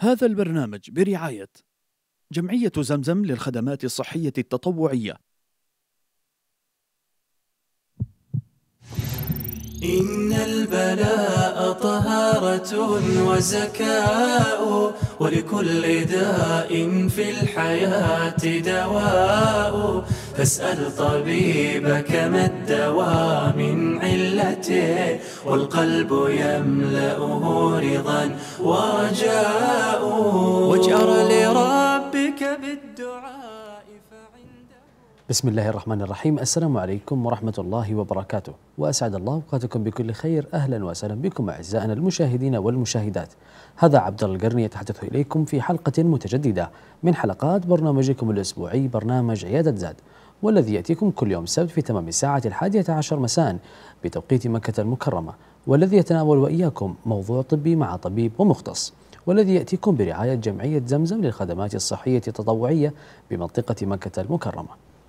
هذا البرنامج برعاية جمعية زمزم للخدمات الصحية التطوعية إن البلاء طهارة وزكاء ولكل داء في الحياة دواء فاسأل طبيبك ما الدواء من علته والقلب يملأه رضا ورجاء واجأر لربك بسم الله الرحمن الرحيم السلام عليكم ورحمة الله وبركاته وأسعد الله أوقاتكم بكل خير أهلا وسهلا بكم أعزائنا المشاهدين والمشاهدات هذا عبد الله القرني يتحدث إليكم في حلقة متجددة من حلقات برنامجكم الأسبوعي برنامج عيادة زاد والذي يأتيكم كل يوم سبت في تمام الساعة الحادية عشر مساء بتوقيت مكة المكرمة والذي يتناول وإياكم موضوع طبي مع طبيب ومختص والذي يأتيكم برعاية جمعية زمزم للخدمات الصحية التطوعية بمنطقة مكة المكرمة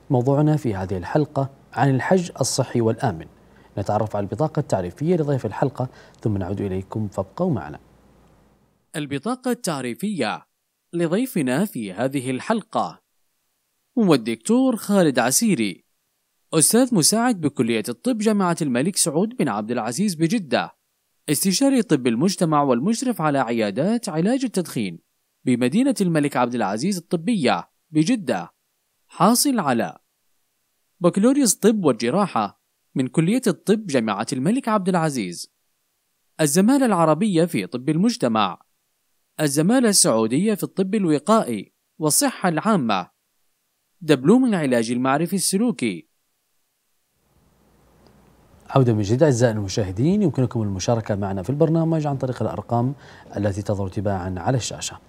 موضوعنا في هذه الحلقة عن الحج الصحي والآمن نتعرف على البطاقة التعريفية لضيف الحلقة ثم نعود إليكم فابقوا معنا البطاقة التعريفية لضيفنا في هذه الحلقة هو الدكتور خالد عسيري أستاذ مساعد بكلية الطب جامعة الملك سعود بن عبد العزيز بجدة استشاري طب المجتمع والمشرف على عيادات علاج التدخين بمدينة الملك عبد العزيز الطبية بجدة حاصل على بكالوريوس طب والجراحة من كلية الطب جامعة الملك عبد العزيز الزمالة العربية في طب المجتمع الزمالة السعودية في الطب الوقائي والصحة العامة دبلوم العلاج المعرفي السلوكي عودة من جديد أعزائي المشاهدين يمكنكم المشاركة معنا في البرنامج عن طريق الأرقام التي تظهر تباعا على الشاشة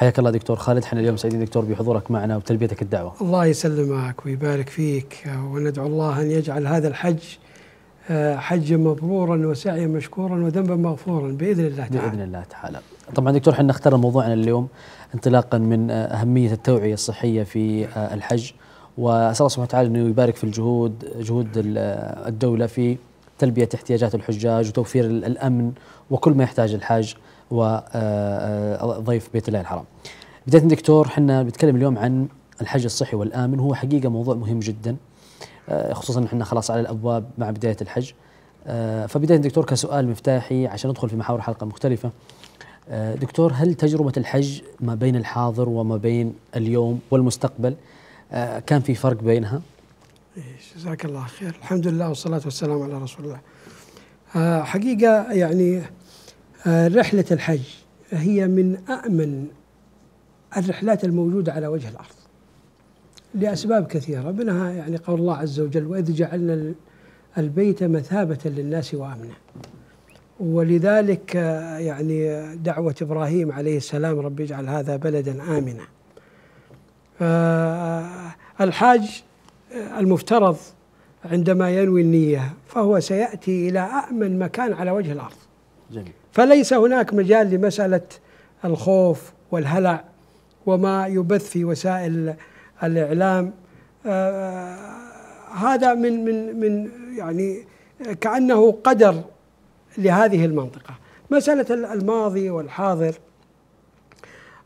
حياك الله دكتور خالد احنا اليوم سعيدين دكتور بحضورك معنا وتلبيتك الدعوة الله يسلمك ويبارك فيك وندعو الله أن يجعل هذا الحج آه، حجا مبرورا وسعيا مشكورا وذنبا مغفورا باذن الله تعالى. باذن الله تعالى. طبعا دكتور احنا اخترنا موضوعنا اليوم انطلاقا من آه، اهميه التوعيه الصحيه في آه، الحج واسال الله سبحانه وتعالى انه يبارك في الجهود جهود الدوله في تلبيه احتياجات الحجاج وتوفير الامن وكل ما يحتاج الحاج وضيف آه، آه، بيت الله الحرام. بدايه دكتور احنا بنتكلم اليوم عن الحج الصحي والامن هو حقيقه موضوع مهم جدا آه، خصوصا احنا خلاص على الابواب مع بدايه الحج. فبدايه دكتور كسؤال مفتاحي عشان ندخل في محاور حلقه مختلفه. دكتور هل تجربه الحج ما بين الحاضر وما بين اليوم والمستقبل كان في فرق بينها؟ جزاك الله خير الحمد لله والصلاة والسلام على رسول الله حقيقة يعني آه، رحلة الحج هي من أأمن الرحلات الموجودة على وجه الأرض لأسباب كثيرة منها يعني قول الله عز وجل وإذ جعلنا البيت مثابة للناس وأمنا ولذلك آه، يعني دعوة إبراهيم عليه السلام رب اجعل هذا بلدا آمنا آه، الحاج المفترض عندما ينوي النية فهو سيأتي إلى أأمن مكان على وجه الأرض جميل فليس هناك مجال لمسألة الخوف والهلع وما يبث في وسائل الإعلام آه, آه، هذا من من من يعني كأنه قدر لهذه المنطقة مسألة الماضي والحاضر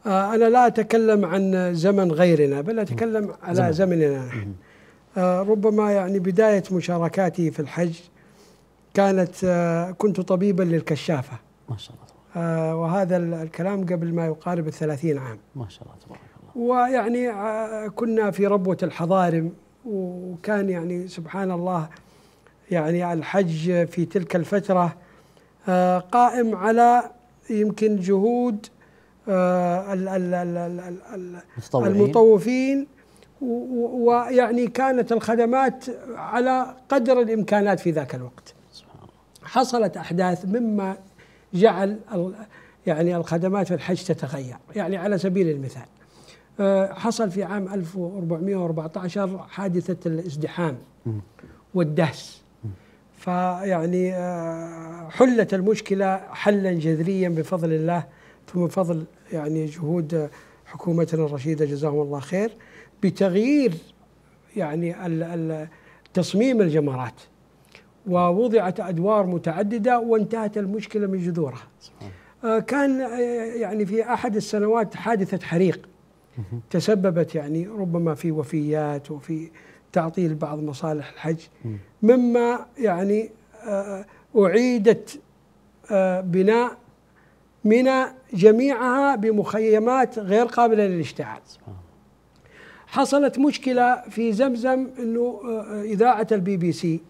آه أنا لا أتكلم عن زمن غيرنا بل أتكلم على زمن. زمننا نحن آه ربما يعني بداية مشاركاتي في الحج كانت آه، كنت طبيبا للكشافة ما شاء الله آه وهذا الكلام قبل ما يقارب الثلاثين عام ما شاء الله تبارك الله ويعني آه كنا في ربوة الحضارم وكان يعني سبحان الله يعني الحج في تلك الفترة آه قائم على يمكن جهود آه، المطوفين ويعني كانت الخدمات على قدر الإمكانات في ذاك الوقت حصلت أحداث مما جعل يعني الخدمات في الحج تتغير يعني على سبيل المثال آه، حصل في عام 1414 حادثة الازدحام والدهس فيعني آه، حلت المشكلة حلا جذريا بفضل الله ثم بفضل يعني جهود حكومتنا الرشيدة جزاهم الله خير بتغيير يعني تصميم الجمرات ووضعت أدوار متعددة وانتهت المشكلة من جذورها آه، كان آه، يعني في أحد السنوات حادثة حريق تسببت يعني ربما في وفيات وفي تعطيل بعض مصالح الحج مما يعني آه، أعيدت بناء منى جميعها بمخيمات غير قابلة للاشتعال حصلت مشكلة في زمزم أنه إذاعة البي بي سي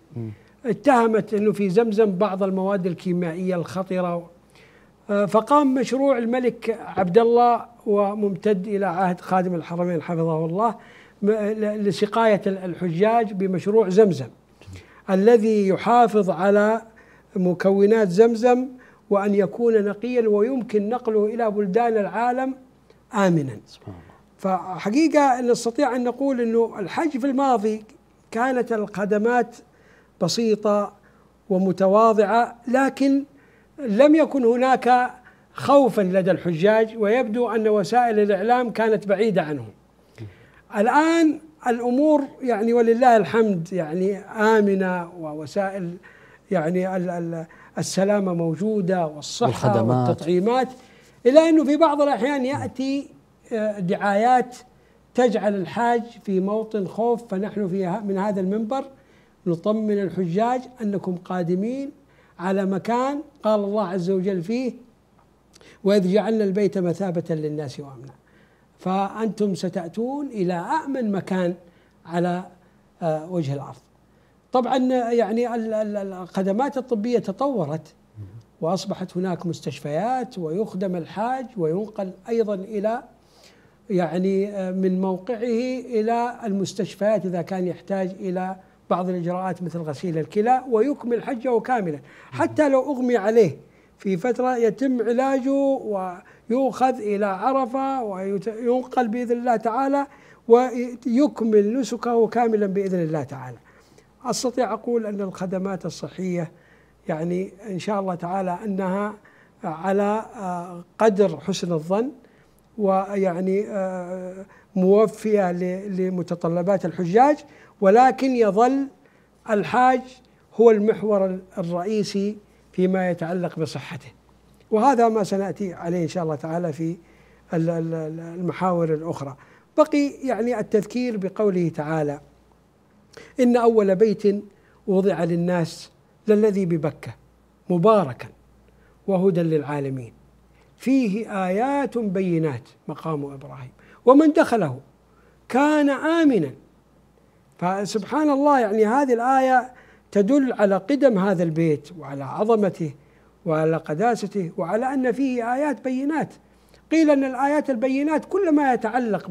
اتهمت انه في زمزم بعض المواد الكيميائيه الخطره آه، فقام مشروع الملك عبد الله وممتد الى عهد خادم الحرمين حفظه الله لسقايه الحجاج بمشروع زمزم الذي يحافظ على مكونات زمزم وان يكون نقيا ويمكن نقله الى بلدان العالم امنا سبحان الله فحقيقه نستطيع ان نقول انه الحج في الماضي كانت القدمات بسيطه ومتواضعه لكن لم يكن هناك خوفا لدى الحجاج ويبدو ان وسائل الاعلام كانت بعيده عنهم. الان الامور يعني ولله الحمد يعني امنه ووسائل يعني السلامه موجوده والصحه والخدمات والتطعيمات الى انه في بعض الاحيان ياتي آه، دعايات تجعل الحاج في موطن خوف فنحن في من هذا المنبر نطمن الحجاج انكم قادمين على مكان قال الله عز وجل فيه واذ جعلنا البيت مثابه للناس وامنا فانتم ستاتون الى امن مكان على آه، وجه الارض طبعا يعني الخدمات الطبيه تطورت واصبحت هناك مستشفيات ويخدم الحاج وينقل ايضا الى يعني آه، من موقعه الى المستشفيات اذا كان يحتاج الى بعض الإجراءات مثل غسيل الكلى ويكمل حجه كاملا حتى لو أغمي عليه في فترة يتم علاجه ويؤخذ إلى عرفة وينقل بإذن الله تعالى ويكمل نسكه كاملا بإذن الله تعالى أستطيع أقول أن الخدمات الصحية يعني إن شاء الله تعالى أنها على قدر حسن الظن ويعني موفية لمتطلبات الحجاج ولكن يظل الحاج هو المحور الرئيسي فيما يتعلق بصحته وهذا ما سنأتي عليه إن شاء الله تعالى في المحاور الأخرى بقي يعني التذكير بقوله تعالى إن أول بيت وضع للناس للذي ببكة مباركا وهدى للعالمين فيه آيات بينات مقام إبراهيم ومن دخله كان آمنا فسبحان الله يعني هذه الآية تدل على قدم هذا البيت وعلى عظمته وعلى قداسته وعلى أن فيه آيات بينات قيل أن الآيات البينات كل ما يتعلق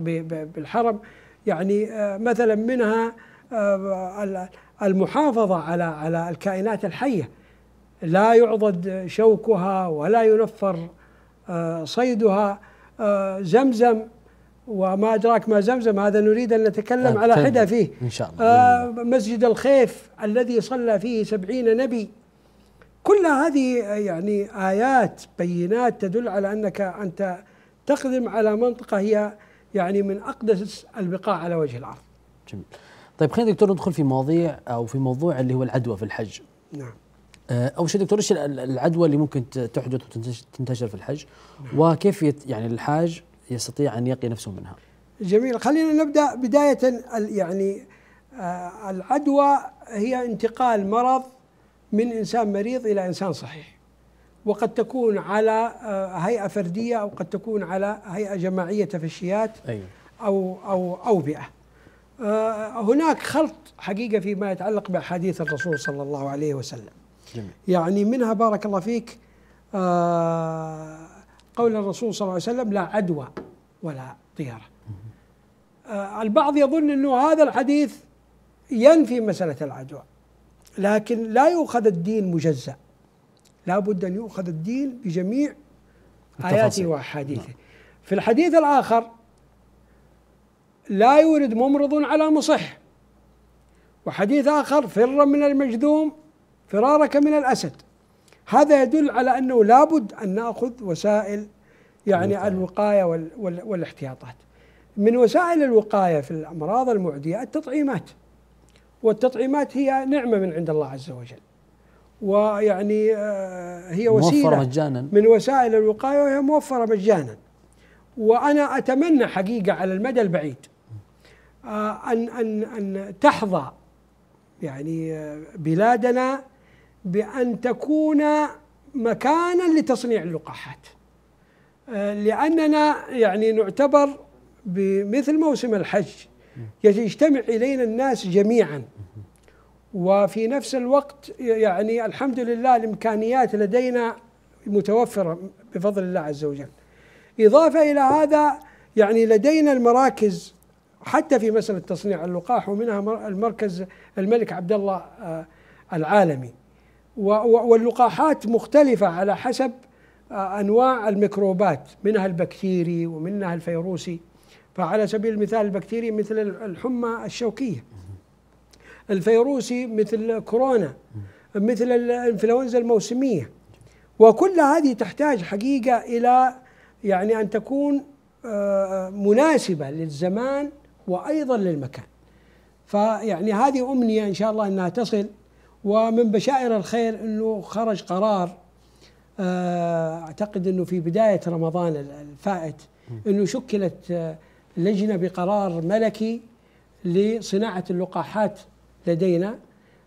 بالحرم يعني آه، مثلا منها آه، المحافظة على على الكائنات الحية لا يعضد شوكها ولا ينفر آه، صيدها زمزم وما أدراك ما زمزم هذا نريد أن نتكلم على حدة فيه إن شاء الله آه مسجد الخيف الذي صلى فيه سبعين نبي كل هذه يعني آيات بينات تدل على أنك أنت تقدم على منطقة هي يعني من أقدس البقاع على وجه الأرض جميل طيب خلينا دكتور ندخل في مواضيع أو في موضوع اللي هو العدوى في الحج نعم آه، اول شيء دكتور ايش العدوى اللي ممكن تحدث وتنتشر في الحج نعم. وكيف يعني الحاج يستطيع ان يقي نفسه منها. جميل خلينا نبدا بدايه يعني آه، العدوى هي انتقال مرض من انسان مريض الى انسان صحيح. وقد تكون على آه، هيئه فرديه او قد تكون على هيئه جماعيه تفشيات أيوه. او او اوبئه. آه، هناك خلط حقيقه فيما يتعلق باحاديث الرسول صلى الله عليه وسلم. جميل. يعني منها بارك الله فيك آه قول الرسول صلى الله عليه وسلم لا عدوى ولا طيرة آه، البعض يظن أنه هذا الحديث ينفي مسألة العدوى لكن لا يؤخذ الدين مجزأ لا بد أن يؤخذ الدين بجميع آياته وأحاديثه نعم. في الحديث الآخر لا يورد ممرض على مصح وحديث آخر فرا من المجذوم فرارك من الأسد هذا يدل على أنه لابد أن نأخذ وسائل يعني الوقاية والاحتياطات من وسائل الوقاية في الأمراض المعدية التطعيمات والتطعيمات هي نعمة من عند الله عز وجل ويعني آه، هي وسيلة مجانا من وسائل الوقاية وهي موفرة مجانا وأنا أتمنى حقيقة على المدى البعيد آه، أن أن أن تحظى يعني آه، بلادنا بأن تكون مكانا لتصنيع اللقاحات آه، لأننا يعني نعتبر بمثل موسم الحج يجتمع إلينا الناس جميعا وفي نفس الوقت يعني الحمد لله الإمكانيات لدينا متوفرة بفضل الله عز وجل إضافة إلى هذا يعني لدينا المراكز حتى في مسألة تصنيع اللقاح ومنها المركز الملك عبد الله آه، العالمي واللقاحات مختلفة على حسب آه، أنواع الميكروبات منها البكتيري ومنها الفيروسي فعلى سبيل المثال البكتيري مثل الحمى الشوكية الفيروسي مثل كورونا مثل الانفلونزا الموسمية وكل هذه تحتاج حقيقة إلى يعني أن تكون آه، مناسبة للزمان وأيضا للمكان فيعني هذه أمنية إن شاء الله أنها تصل ومن بشائر الخير انه خرج قرار آه، اعتقد انه في بدايه رمضان الفائت انه شكلت آه، لجنه بقرار ملكي لصناعه اللقاحات لدينا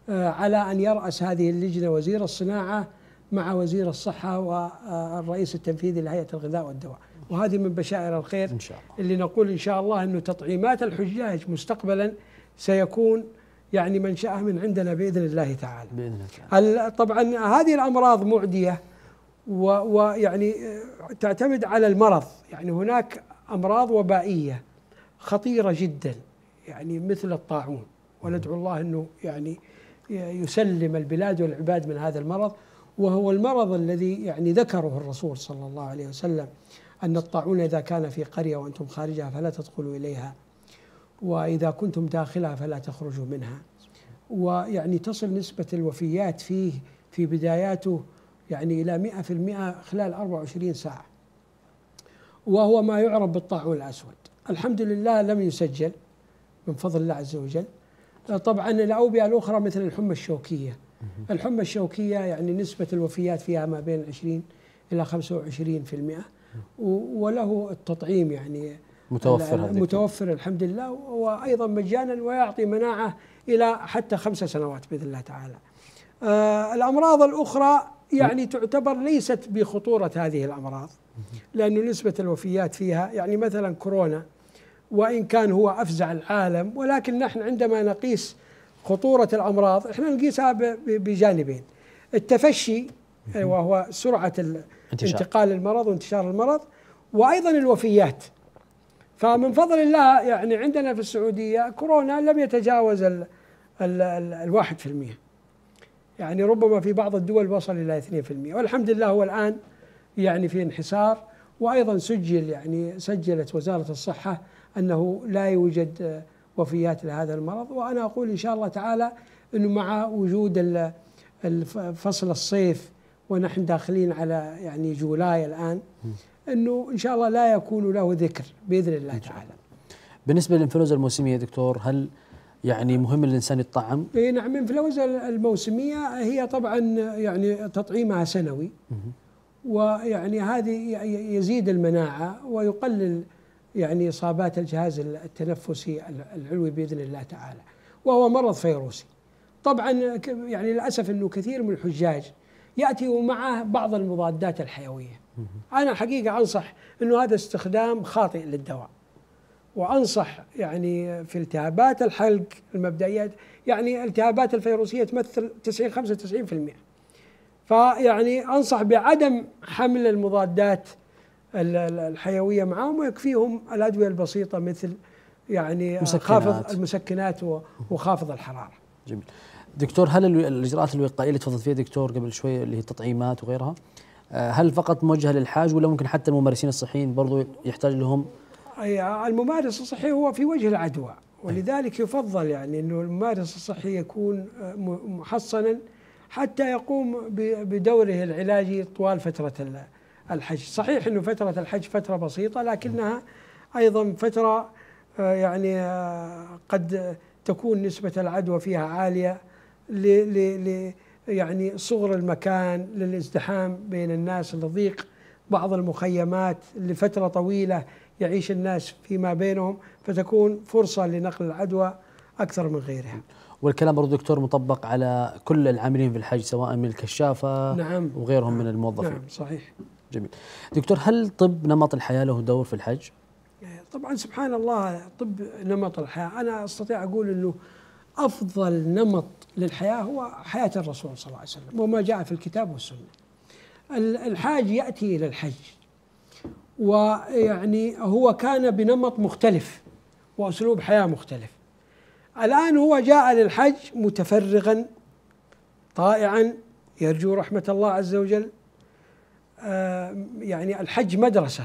آه، على ان يراس هذه اللجنه وزير الصناعه مع وزير الصحه والرئيس التنفيذي لهيئه الغذاء والدواء وهذه من بشائر الخير إن شاء الله. اللي نقول ان شاء الله انه تطعيمات الحجاج مستقبلا سيكون يعني منشأه من عندنا بإذن الله تعالى بإذن الله طبعا هذه الأمراض معدية ويعني تعتمد على المرض يعني هناك أمراض وبائية خطيرة جدا يعني مثل الطاعون وندعو الله أنه يعني يسلم البلاد والعباد من هذا المرض وهو المرض الذي يعني ذكره الرسول صلى الله عليه وسلم أن الطاعون إذا كان في قرية وأنتم خارجها فلا تدخلوا إليها وإذا كنتم داخلها فلا تخرجوا منها ويعني تصل نسبة الوفيات فيه في بداياته يعني إلى 100% خلال 24 ساعة وهو ما يعرف بالطاعون الأسود الحمد لله لم يسجل من فضل الله عز وجل طبعا الأوبئة الأخرى مثل الحمى الشوكية الحمى الشوكية يعني نسبة الوفيات فيها ما بين 20 إلى 25% وله التطعيم يعني متوفر هذا متوفر الحمد لله وايضا مجانا ويعطي مناعه الى حتى خمس سنوات باذن الله تعالى. آه الامراض الاخرى يعني تعتبر ليست بخطوره هذه الامراض لانه نسبه الوفيات فيها يعني مثلا كورونا وان كان هو افزع العالم ولكن نحن عندما نقيس خطوره الامراض احنا نقيسها بجانبين التفشي وهو سرعه انتقال المرض وانتشار المرض وايضا الوفيات فمن فضل الله يعني عندنا في السعودية كورونا لم يتجاوز ال ال ال الواحد في المية يعني ربما في بعض الدول وصل إلى 2% والحمد لله هو الآن يعني في انحسار وأيضا سجل يعني سجلت وزارة الصحة أنه لا يوجد وفيات لهذا المرض وأنا أقول إن شاء الله تعالى أنه مع وجود فصل الصيف ونحن داخلين على يعني جولاي الآن انه ان شاء الله لا يكون له ذكر باذن الله تعالى. بالنسبه للانفلونزا الموسميه دكتور هل يعني مهم الانسان يطعم؟ اي نعم الانفلونزا الموسميه هي طبعا يعني تطعيمها سنوي ويعني هذه يزيد المناعه ويقلل يعني اصابات الجهاز التنفسي العلوي باذن الله تعالى وهو مرض فيروسي. طبعا يعني للاسف انه كثير من الحجاج ياتي ومعه بعض المضادات الحيويه انا حقيقه انصح انه هذا استخدام خاطئ للدواء وانصح يعني في التهابات الحلق المبدئيه يعني التهابات الفيروسيه تمثل 90 95% فيعني انصح بعدم حمل المضادات الحيويه معهم ويكفيهم الادويه البسيطه مثل يعني مسكنات. خافض المسكنات وخافض الحراره. جميل. دكتور هل الاجراءات الوقائيه اللي تفضلت فيها دكتور قبل شوي اللي هي التطعيمات وغيرها؟ آه، هل فقط موجهه للحاج ولا ممكن حتى الممارسين الصحيين برضو يحتاج لهم الممارس الصحي هو في وجه العدوى ولذلك يفضل يعني انه الممارس الصحي يكون آه، محصنا حتى يقوم بدوره العلاجي طوال فتره الحج، صحيح انه فتره الحج فتره بسيطه لكنها ايضا فتره آه، يعني قد تكون نسبه العدوى فيها عاليه ل يعني صغر المكان للازدحام بين الناس لضيق بعض المخيمات لفترة طويلة يعيش الناس فيما بينهم فتكون فرصة لنقل العدوى أكثر من غيرها والكلام برضو دكتور مطبق على كل العاملين في الحج سواء من الكشافة نعم وغيرهم نعم من الموظفين نعم صحيح جميل دكتور هل طب نمط الحياة له دور في الحج؟ طبعا سبحان الله طب نمط الحياة أنا أستطيع أقول أنه أفضل نمط للحياة هو حياة الرسول صلى الله عليه وسلم وما جاء في الكتاب والسنة الحاج يأتي إلى الحج ويعني هو كان بنمط مختلف وأسلوب حياة مختلف الآن هو جاء للحج متفرغا طائعا يرجو رحمة الله عز وجل آه، يعني الحج مدرسة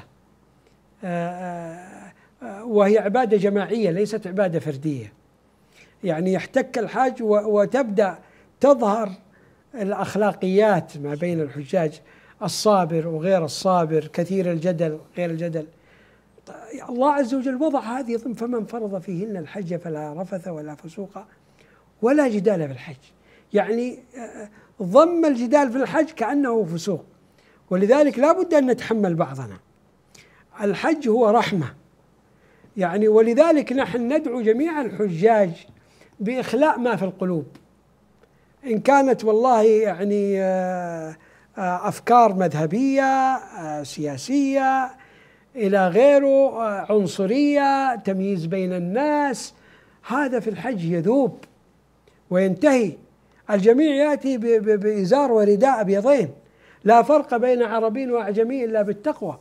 آه، آه، وهي عبادة جماعية ليست عبادة فردية يعني يحتك الحاج وتبدأ تظهر الأخلاقيات ما بين الحجاج الصابر وغير الصابر كثير الجدل غير الجدل الله عز وجل وضع هذه فمن فرض فيهن الحج فلا رفث ولا فسوق ولا جدال في الحج يعني آه، ضم الجدال في الحج كأنه فسوق ولذلك لا بد أن نتحمل بعضنا الحج هو رحمة يعني ولذلك نحن ندعو جميع الحجاج باخلاء ما في القلوب ان كانت والله يعني آه، آه، افكار مذهبيه آه، سياسيه الى غيره عنصريه تمييز بين الناس هذا في الحج يذوب وينتهي الجميع ياتي بازار ورداء ابيضين لا فرق بين عربي واعجمي الا بالتقوى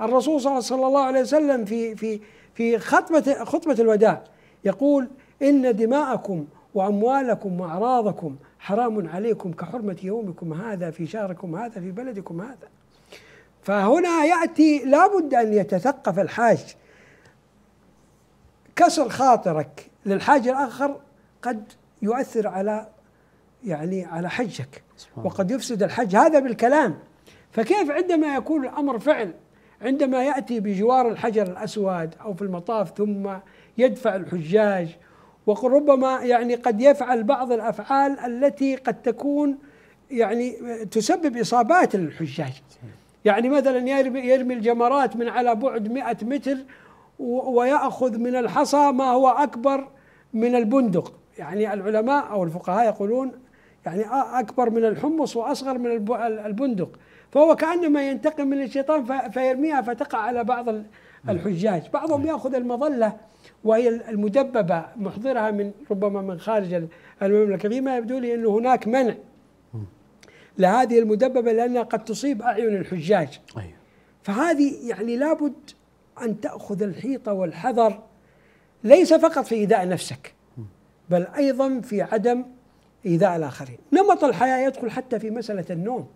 الرسول صلى الله عليه وسلم في في في خطبه خطبه الوداع يقول إن دماءكم وأموالكم وأعراضكم حرام عليكم كحرمة يومكم هذا في شهركم هذا في بلدكم هذا فهنا يأتي لابد أن يتثقف الحاج كسر خاطرك للحاج الآخر قد يؤثر على يعني على حجك وقد يفسد الحج هذا بالكلام فكيف عندما يكون الأمر فعل عندما يأتي بجوار الحجر الأسود أو في المطاف ثم يدفع الحجاج وربما يعني قد يفعل بعض الافعال التي قد تكون يعني تسبب اصابات للحجاج يعني مثلا يرمي يرمي الجمرات من على بعد 100 متر وياخذ من الحصى ما هو اكبر من البندق يعني العلماء او الفقهاء يقولون يعني اكبر من الحمص واصغر من البندق فهو كانما ينتقم من الشيطان فيرميها فتقع على بعض نعم. الحجاج بعضهم نعم. ياخذ المظله وهي المدببة محضرها من ربما من خارج المملكة فيما يبدو لي انه هناك منع لهذه المدببة لأنها قد تصيب أعين الحجاج أيوه. فهذه يعني لابد أن تأخذ الحيطة والحذر ليس فقط في إيذاء نفسك بل أيضا في عدم إيذاء الآخرين نمط الحياة يدخل حتى في مسألة النوم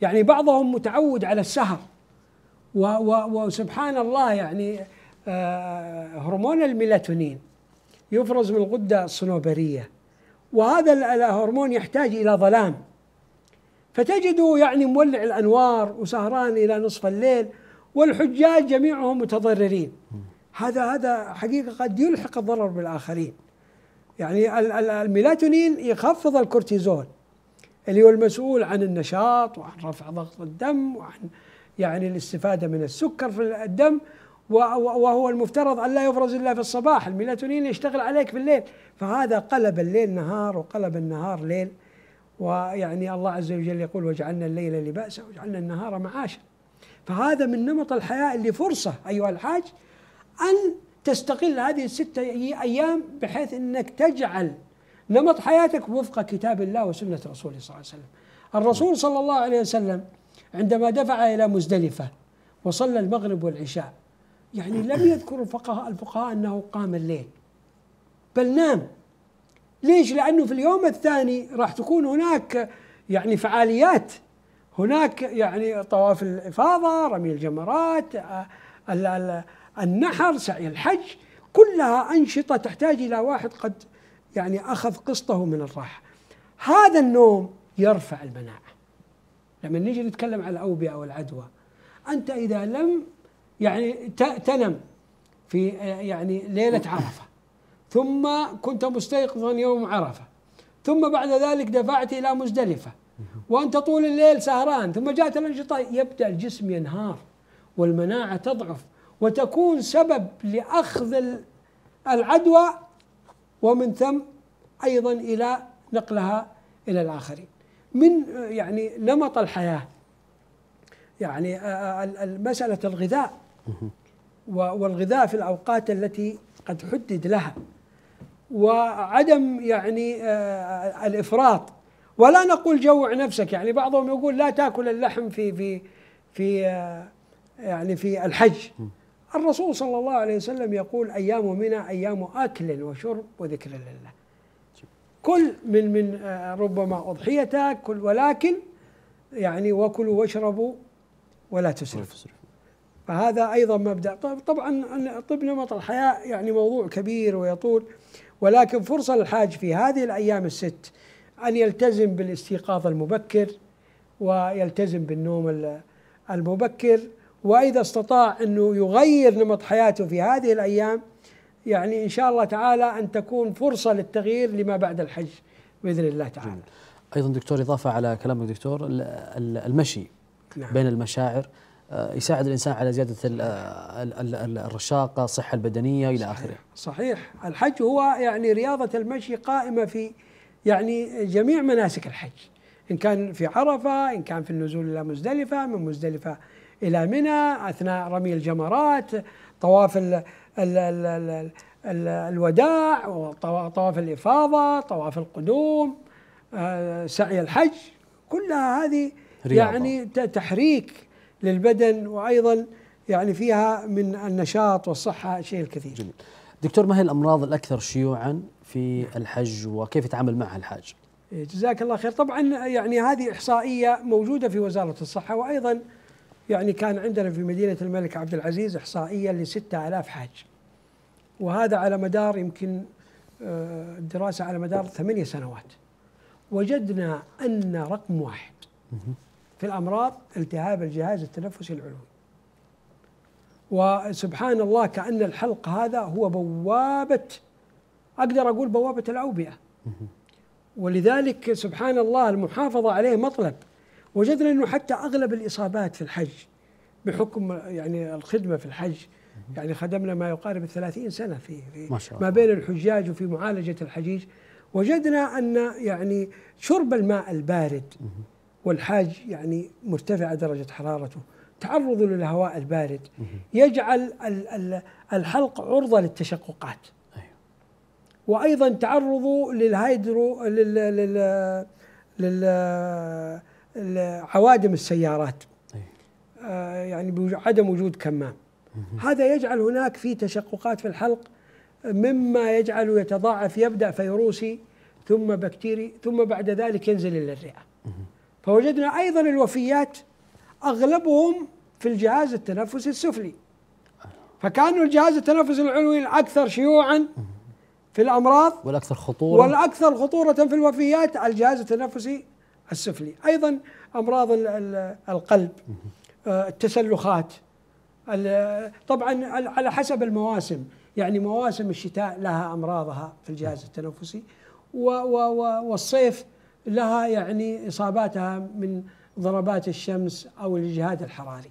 يعني بعضهم متعود على السهر و و وسبحان الله يعني آه، هرمون الميلاتونين يفرز من الغدة الصنوبرية وهذا الهرمون يحتاج إلى ظلام فتجده يعني مولع الأنوار وسهران إلى نصف الليل والحجاج جميعهم متضررين هذا هذا حقيقة قد يلحق الضرر بالآخرين يعني الميلاتونين يخفض الكورتيزول اللي هو المسؤول عن النشاط وعن رفع ضغط الدم وعن يعني الاستفادة من السكر في الدم وهو المفترض أن لا يفرز إلا في الصباح الميلاتونين يشتغل عليك في الليل فهذا قلب الليل نهار وقلب النهار ليل ويعني الله عز وجل يقول وجعلنا الليل لباسا وجعلنا النهار معاشا فهذا من نمط الحياة اللي فرصة أيها الحاج أن تستقل هذه الستة أيام بحيث أنك تجعل نمط حياتك وفق كتاب الله وسنة رسوله صلى الله عليه وسلم الرسول صلى الله عليه وسلم عندما دفع إلى مزدلفة وصلى المغرب والعشاء يعني لم يذكر الفقهاء الفقهاء أنه قام الليل بل نام ليش؟ لأنه في اليوم الثاني راح تكون هناك يعني فعاليات هناك يعني طواف الإفاضة رمي الجمرات آه، النحر سعي الحج كلها أنشطة تحتاج إلى واحد قد يعني أخذ قسطه من الراحة هذا النوم يرفع المناعة لما نيجي نتكلم على الأوبئة والعدوى أنت إذا لم يعني تنم في يعني ليلة عرفة ثم كنت مستيقظا يوم عرفة ثم بعد ذلك دفعت إلى مزدلفة وأنت طول الليل سهران ثم جاءت الأنشطة يبدأ الجسم ينهار والمناعة تضعف وتكون سبب لأخذ العدوى ومن ثم أيضا إلى نقلها إلى الآخرين من يعني نمط الحياة يعني مسألة الغذاء والغذاء في الأوقات التي قد حدد لها وعدم يعني آه، الإفراط ولا نقول جوع نفسك يعني بعضهم يقول لا تاكل اللحم في في في آه، يعني في الحج الرسول صلى الله عليه وسلم يقول ايام منى ايام اكل وشرب وذكر لله كل من من آه، ربما اضحيتك كل ولكن يعني وكلوا واشربوا ولا تسرفوا فهذا ايضا مبدا طبعا طب نمط الحياه يعني موضوع كبير ويطول ولكن فرصه للحاج في هذه الايام الست ان يلتزم بالاستيقاظ المبكر ويلتزم بالنوم المبكر واذا استطاع انه يغير نمط حياته في هذه الايام يعني ان شاء الله تعالى ان تكون فرصه للتغيير لما بعد الحج باذن الله تعالى. جميل. ايضا دكتور اضافه على كلامك دكتور المشي نعم. بين المشاعر آه، يساعد الانسان على زياده آه، الرشاقه، الصحه البدنيه الى اخره. صحيح، الحج هو يعني رياضه المشي قائمه في يعني جميع مناسك الحج، ان كان في عرفه، ان كان في النزول الى مزدلفه، من مزدلفه الى منى، اثناء رمي الجمرات، طواف الـ الـ الـ الـ الـ الوداع، طواف الافاضه، طواف القدوم، آه، سعي الحج، كلها هذه رياضة. يعني تحريك للبدن وايضا يعني فيها من النشاط والصحه شيء الكثير. جميل. دكتور ما هي الامراض الاكثر شيوعا في الحج وكيف يتعامل معها الحاج؟ إيه، جزاك الله خير، طبعا يعني هذه احصائيه موجوده في وزاره الصحه وايضا يعني كان عندنا في مدينه الملك عبد العزيز احصائيه ل 6000 حاج. وهذا على مدار يمكن آه، الدراسه على مدار ثمانية سنوات. وجدنا ان رقم واحد في الأمراض التهاب الجهاز التنفسي العلوي وسبحان الله كأن الحلق هذا هو بوابة أقدر أقول بوابة الأوبئة ولذلك سبحان الله المحافظة عليه مطلب وجدنا أنه حتى أغلب الإصابات في الحج بحكم يعني الخدمة في الحج يعني خدمنا ما يقارب الثلاثين سنة في, في ما, شاء الله. ما بين الحجاج وفي معالجة الحجيج وجدنا أن يعني شرب الماء البارد والحاج يعني مرتفعة درجة حرارته تعرض للهواء البارد يجعل الحلق عرضة للتشققات أيوه. وأيضا تعرض للهيدرو للعوادم السيارات أيوه. آه، يعني عدم وجود كمام هذا يجعل هناك في تشققات في الحلق مما يجعله يتضاعف يبدا فيروسي ثم بكتيري ثم بعد ذلك ينزل الى الرئه فوجدنا أيضا الوفيات أغلبهم في الجهاز التنفسي السفلي فكانوا الجهاز التنفسي العلوي الأكثر شيوعا في الأمراض والأكثر خطورة والأكثر خطورة في الوفيات على الجهاز التنفسي السفلي أيضا أمراض القلب آه، التسلخات طبعا على حسب المواسم يعني مواسم الشتاء لها أمراضها في الجهاز التنفسي والصيف لها يعني إصاباتها من ضربات الشمس أو الجهاد الحراري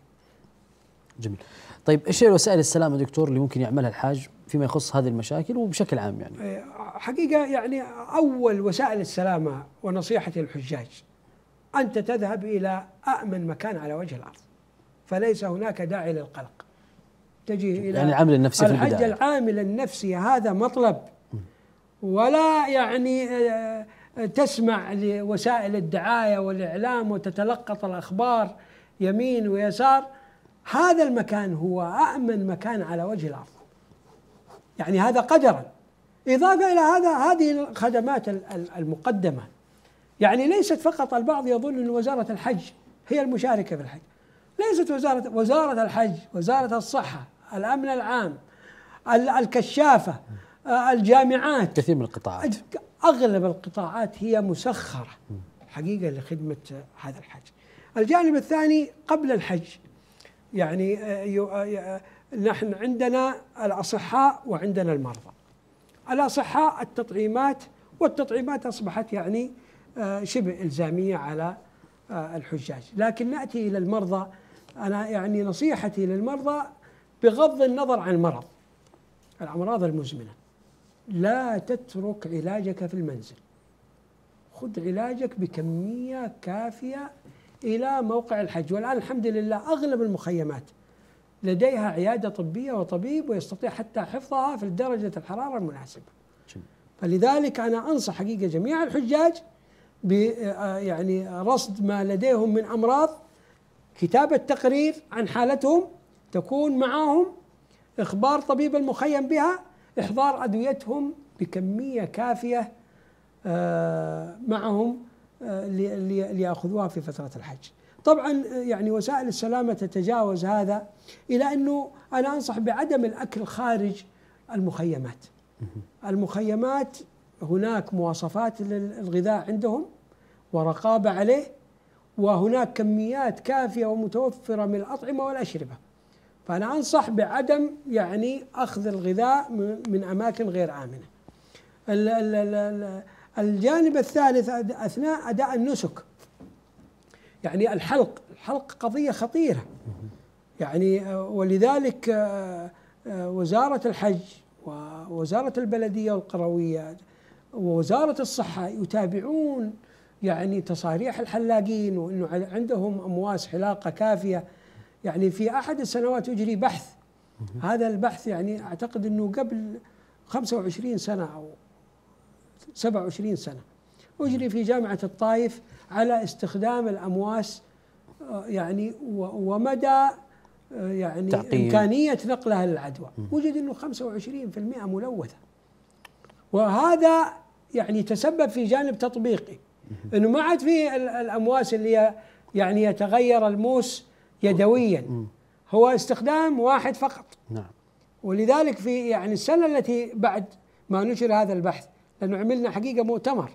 جميل طيب ايش هي الوسائل السلامه دكتور اللي ممكن يعملها الحاج فيما يخص هذه المشاكل وبشكل عام يعني؟ إيه، حقيقه يعني اول وسائل السلامه ونصيحه الحجاج انت تذهب الى امن مكان على وجه الارض فليس هناك داعي للقلق تجي الى يعني العامل النفسي في الحج العامل النفسي هذا مطلب ولا يعني آه، تسمع لوسائل الدعايه والاعلام وتتلقط الاخبار يمين ويسار هذا المكان هو أأمن مكان على وجه الأرض يعني هذا قدرا إضافة إلى هذا هذه الخدمات المقدمة يعني ليست فقط البعض يظن أن وزارة الحج هي المشاركة في الحج ليست وزارة وزارة الحج وزارة الصحة الأمن العام الكشافة آه، الجامعات كثير من القطاعات اغلب القطاعات هي مسخره حقيقه لخدمه هذا الحج. الجانب الثاني قبل الحج يعني آه، آه، آه، نحن عندنا الاصحاء وعندنا المرضى. الاصحاء التطعيمات والتطعيمات اصبحت يعني شبه الزاميه على الحجاج، لكن ناتي الى المرضى انا يعني نصيحتي للمرضى بغض النظر عن المرض الامراض المزمنه لا تترك علاجك في المنزل خذ علاجك بكمية كافية إلى موقع الحج والآن الحمد لله أغلب المخيمات لديها عيادة طبية وطبيب ويستطيع حتى حفظها في درجة الحرارة المناسبة فلذلك أنا أنصح حقيقة جميع الحجاج ب يعني رصد ما لديهم من أمراض كتابة تقرير عن حالتهم تكون معهم إخبار طبيب المخيم بها إحضار أدويتهم بكمية كافية آه، معهم آه، ليأخذوها في فترة الحج طبعا آه، يعني وسائل السلامة تتجاوز هذا إلى أنه أنا أنصح بعدم الأكل خارج المخيمات المخيمات هناك مواصفات للغذاء عندهم ورقابة عليه وهناك كميات كافية ومتوفرة من الأطعمة والأشربة فأنا أنصح بعدم يعني أخذ الغذاء من أماكن غير آمنة الجانب الثالث أثناء أداء النسك يعني الحلق الحلق قضية خطيرة يعني آه، ولذلك آه، آه، وزارة الحج ووزارة البلدية والقروية ووزارة الصحة يتابعون يعني تصاريح الحلاقين وانه عندهم امواس حلاقه كافيه يعني في احد السنوات اجري بحث هذا البحث يعني اعتقد انه قبل 25 سنه او 27 سنه اجري في جامعه الطائف على استخدام الامواس آه، يعني ومدى آه، يعني تعقيم. امكانيه نقلها للعدوى وجد انه 25% ملوثه وهذا يعني تسبب في جانب تطبيقي انه ما عاد في الامواس اللي يعني يتغير الموس يدويا هو استخدام واحد فقط نعم ولذلك في يعني السنه التي بعد ما نشر هذا البحث لانه عملنا حقيقه مؤتمر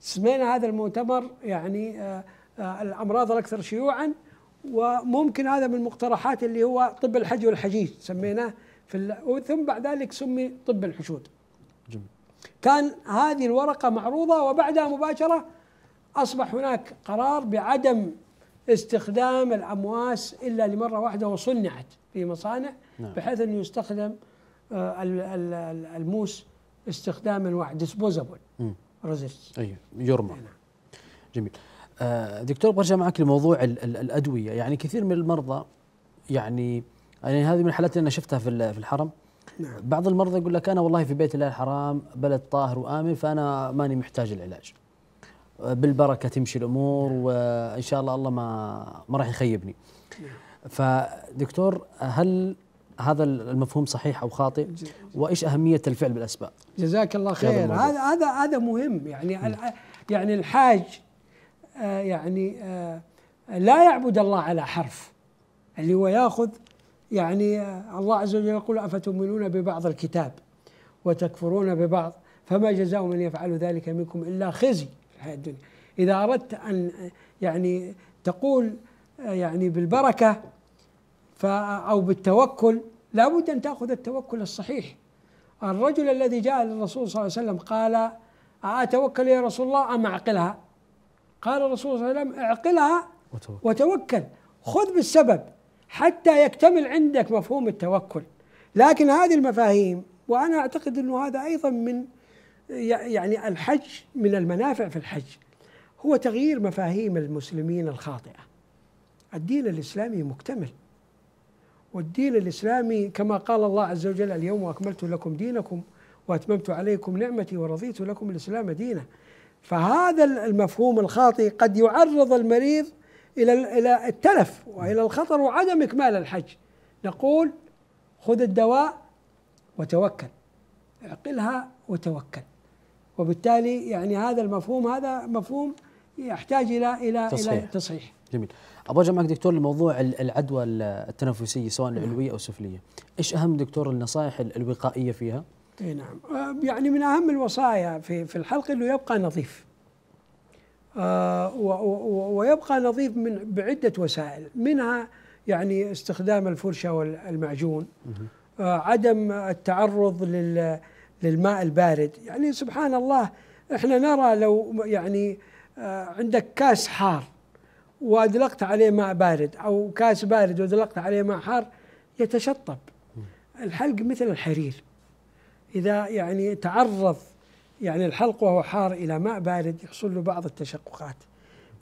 سمينا هذا المؤتمر يعني آآ آه، آآ آه، الامراض الاكثر شيوعا وممكن هذا من المقترحات اللي هو طب الحج والحجيج سميناه في ثم بعد ذلك سمي طب الحشود جميل. كان هذه الورقه معروضه وبعدها مباشره اصبح هناك قرار بعدم استخدام الأمواس إلا لمرة واحدة وصنعت في مصانع نعم. بحيث أنه يستخدم آه، الموس استخداما واحد ديسبوزابل ريزيست ايوه يرمى نعم. جميل آه، دكتور برجع معك لموضوع الادويه يعني كثير من المرضى يعني يعني هذه من الحالات اللي انا شفتها في الحرم نعم. بعض المرضى يقول لك انا والله في بيت الله الحرام بلد طاهر وامن فانا ماني محتاج العلاج بالبركه تمشي الامور وان شاء الله الله ما ما راح يخيبني. فدكتور هل هذا المفهوم صحيح او خاطئ؟ وايش اهميه الفعل بالاسباب؟ جزاك الله خير هذا هذا هذا مهم يعني يعني الحاج آه، يعني آه، لا يعبد الله على حرف اللي هو ياخذ يعني آه، الله عز وجل يقول افتؤمنون ببعض الكتاب وتكفرون ببعض فما جزاء من يفعل ذلك منكم الا خزي الحياة الدنيا إذا أردت أن يعني تقول آه، يعني بالبركة أو بالتوكل لابد أن تأخذ التوكل الصحيح الرجل الذي جاء للرسول صلى الله عليه وسلم قال أتوكل يا رسول الله أم أعقلها قال الرسول صلى الله عليه وسلم اعقلها وتوكل, وتوكل خذ بالسبب حتى يكتمل عندك مفهوم التوكل لكن هذه المفاهيم وأنا أعتقد أنه هذا أيضا من يعني الحج من المنافع في الحج هو تغيير مفاهيم المسلمين الخاطئه الدين الاسلامي مكتمل والدين الاسلامي كما قال الله عز وجل اليوم اكملت لكم دينكم واتممت عليكم نعمتي ورضيت لكم الاسلام دينا فهذا المفهوم الخاطئ قد يعرض المريض الى الى التلف والى الخطر وعدم اكمال الحج نقول خذ الدواء وتوكل اعقلها وتوكل وبالتالي يعني هذا المفهوم هذا مفهوم يحتاج الى الى تصحيح. الى تصحيح جميل ابغى معك دكتور لموضوع العدوى التنفسيه سواء نعم. العلويه او السفليه ايش اهم دكتور النصائح الوقائيه فيها اي نعم آه، يعني من اهم الوصايا في في الحلق انه يبقى نظيف آه ويبقى نظيف من بعده وسائل منها يعني استخدام الفرشه والمعجون آه عدم التعرض لل للماء البارد يعني سبحان الله احنا نرى لو يعني آه، عندك كاس حار وادلقت عليه ماء بارد او كاس بارد وادلقت عليه ماء حار يتشطب الحلق مثل الحرير اذا يعني تعرض يعني الحلق وهو حار الى ماء بارد يحصل له بعض التشققات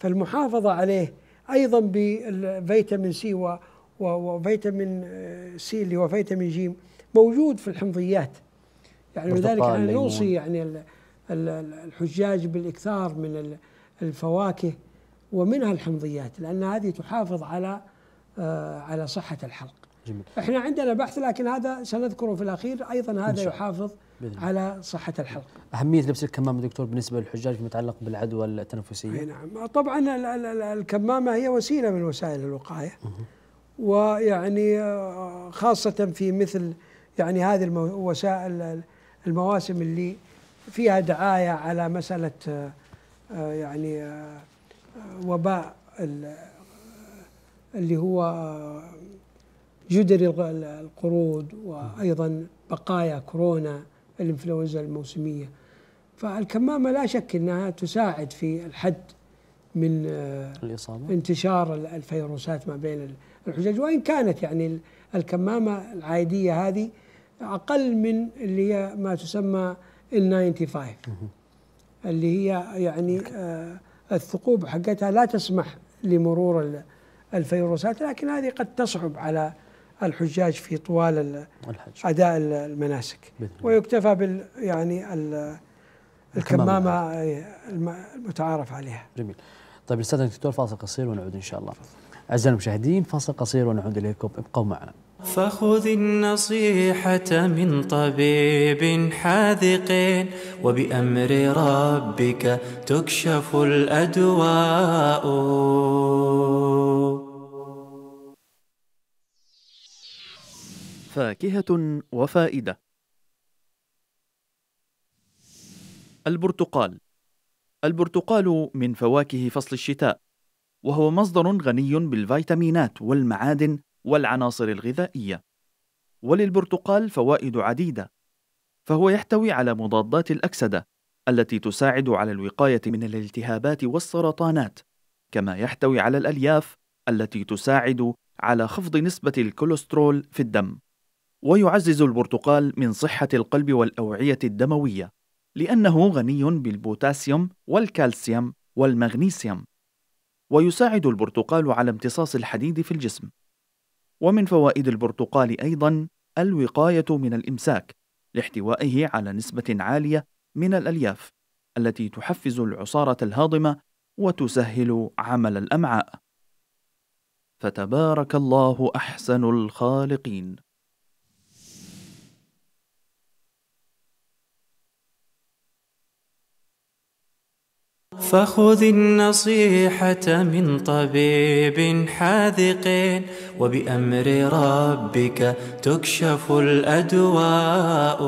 فالمحافظه عليه ايضا بفيتامين سي وفيتامين سي اللي هو فيتامين جيم موجود في الحمضيات يعني لذلك احنا نوصي يعني الحجاج بالاكثار من الفواكه ومنها الحمضيات لان هذه تحافظ على آه، على صحه الحلق. جميل. احنا عندنا بحث لكن هذا سنذكره في الاخير ايضا هذا يحافظ على صحه الحلق. اهميه لبس الكمامه دكتور بالنسبه للحجاج فيما يتعلق بالعدوى التنفسيه. اي نعم طبعا الكمامه هي وسيله من وسائل الوقايه. ويعني آه، خاصه في مثل يعني هذه الوسائل المواسم اللي فيها دعايه على مساله آه، آه، يعني آه، وباء اللي هو جدري القرود وايضا بقايا كورونا الانفلونزا الموسميه فالكمامه لا شك انها تساعد في الحد من الإصابة. انتشار الفيروسات ما بين الحجاج وان كانت يعني الكمامه العاديه هذه اقل من اللي هي ما تسمى ال 95 اللي هي يعني آه، الثقوب حقتها لا تسمح لمرور الفيروسات لكن هذه قد تصعب على الحجاج في طوال اداء المناسك ويكتفى بال يعني الكمامه إيه، المتعارف عليها جميل طيب استاذ دكتور فاصل قصير ونعود ان شاء الله اعزائي المشاهدين فاصل قصير ونعود اليكم ابقوا معنا فخذ النصيحة من طبيب حاذق وبأمر ربك تكشف الأدواء فاكهة وفائدة البرتقال البرتقال من فواكه فصل الشتاء وهو مصدر غني بالفيتامينات والمعادن والعناصر الغذائية وللبرتقال فوائد عديدة فهو يحتوي على مضادات الأكسدة التي تساعد على الوقاية من الالتهابات والسرطانات كما يحتوي على الألياف التي تساعد على خفض نسبة الكوليسترول في الدم ويعزز البرتقال من صحة القلب والأوعية الدموية لأنه غني بالبوتاسيوم والكالسيوم والمغنيسيوم ويساعد البرتقال على امتصاص الحديد في الجسم ومن فوائد البرتقال أيضا الوقاية من الإمساك لاحتوائه على نسبة عالية من الألياف التي تحفز العصارة الهاضمة وتسهل عمل الأمعاء. فتبارك الله أحسن الخالقين فخذ النصيحة من طبيب حاذق وبأمر ربك تكشف الأدواء